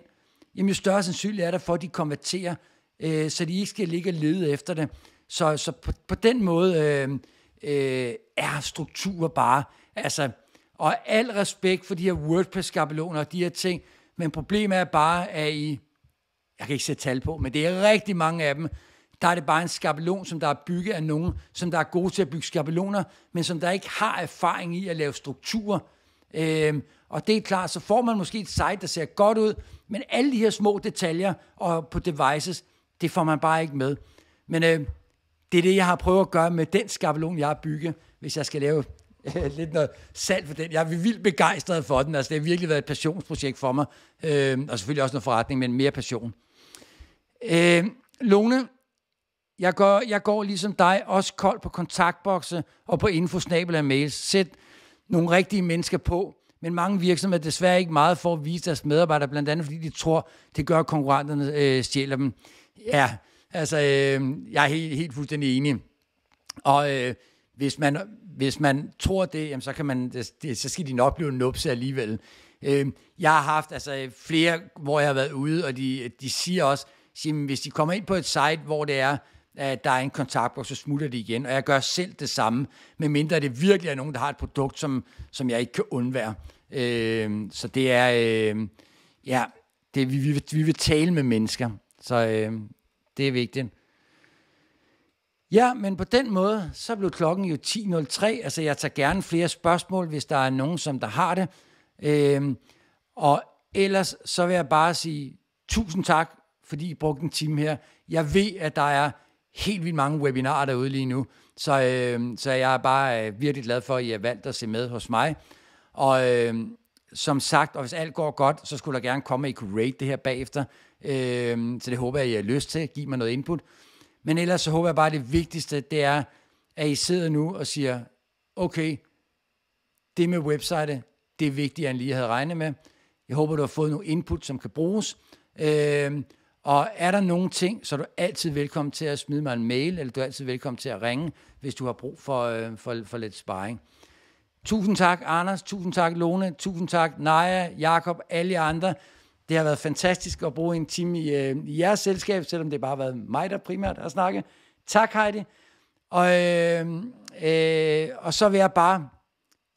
jamen jo større sandsynlighed er der for, at de konverterer, øh, så de ikke skal ligge og lede efter det. Så, så på, på den måde øh, øh, er strukturer bare, altså, og al respekt for de her WordPress-skabeloner og de her ting, men problemet er bare, at i, jeg kan ikke sætte tal på, men det er rigtig mange af dem, der er det bare en skabelon, som der er bygget af nogen, som der er gode til at bygge skabeloner, men som der ikke har erfaring i at lave strukturer. Øhm, og det er klart, så får man måske et site, der ser godt ud, men alle de her små detaljer og på devices, det får man bare ikke med. Men øh, det er det, jeg har prøvet at gøre med den skabelon, jeg har bygget, hvis jeg skal lave øh, lidt noget salg for den. Jeg er vildt begejstret for den. Altså, det har virkelig været et passionsprojekt for mig. Øh, og selvfølgelig også noget forretning, men mere passion. Øh, Lone, jeg går, jeg går ligesom dig også kold på kontaktbokse og på infosnabel af mails. Sæt nogle rigtige mennesker på, men mange virksomheder desværre ikke meget for at vise deres medarbejdere, blandt andet fordi de tror, det gør konkurrenterne øh, stjæler dem. Ja, Altså, øh, jeg er helt, helt fuldstændig enig. Og øh, hvis, man, hvis man tror det, jamen, så, kan man, det, så skal de nok blive nupse alligevel. Øh, jeg har haft altså, flere, hvor jeg har været ude, og de, de siger også, siger, hvis de kommer ind på et site, hvor det er, at der er en kontaktboks, så smutter de igen. Og jeg gør selv det samme, medmindre det virkelig er nogen, der har et produkt, som, som jeg ikke kan undvære. Øh, så det er, øh, ja, det, vi, vi, vil, vi vil tale med mennesker. Så øh, det er vigtigt. Ja, men på den måde, så blev klokken jo 10.03. Altså, jeg tager gerne flere spørgsmål, hvis der er nogen, som der har det. Øhm, og ellers, så vil jeg bare sige tusind tak, fordi I brugte en time her. Jeg ved, at der er helt vildt mange webinarer derude lige nu, så, øh, så jeg er bare øh, virkelig glad for, at I har valgt at se med hos mig. Og øh, som sagt, og hvis alt går godt, så skulle der gerne komme, at I kunne rate det her bagefter. Øh, så det håber jeg, I har lyst til. Giv mig noget input. Men ellers så håber jeg bare, at det vigtigste, det er, at I sidder nu og siger, okay, det med website, det er vigtigere, end lige havde regnet med. Jeg håber, du har fået nogle input, som kan bruges. Øh, og er der nogle ting, så er du altid velkommen til at smide mig en mail, eller du er altid velkommen til at ringe, hvis du har brug for, øh, for, for lidt sparring. Tusind tak, Anders. Tusind tak, Lone. Tusind tak, Naja, Jakob, alle andre. Det har været fantastisk at bruge en time i, øh, i jeres selskab, selvom det bare har været mig, der primært har snakket. Tak, Heidi. Og, øh, øh, og så vil jeg bare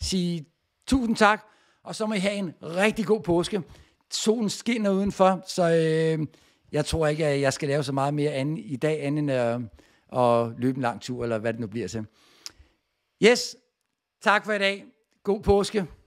sige tusind tak, og så må I have en rigtig god påske. Solen skinner udenfor, så øh, jeg tror ikke, at jeg skal lave så meget mere andet i dag, andet end at, at løbe en lang tur, eller hvad det nu bliver til. Yes, Tak for i dag. God påske.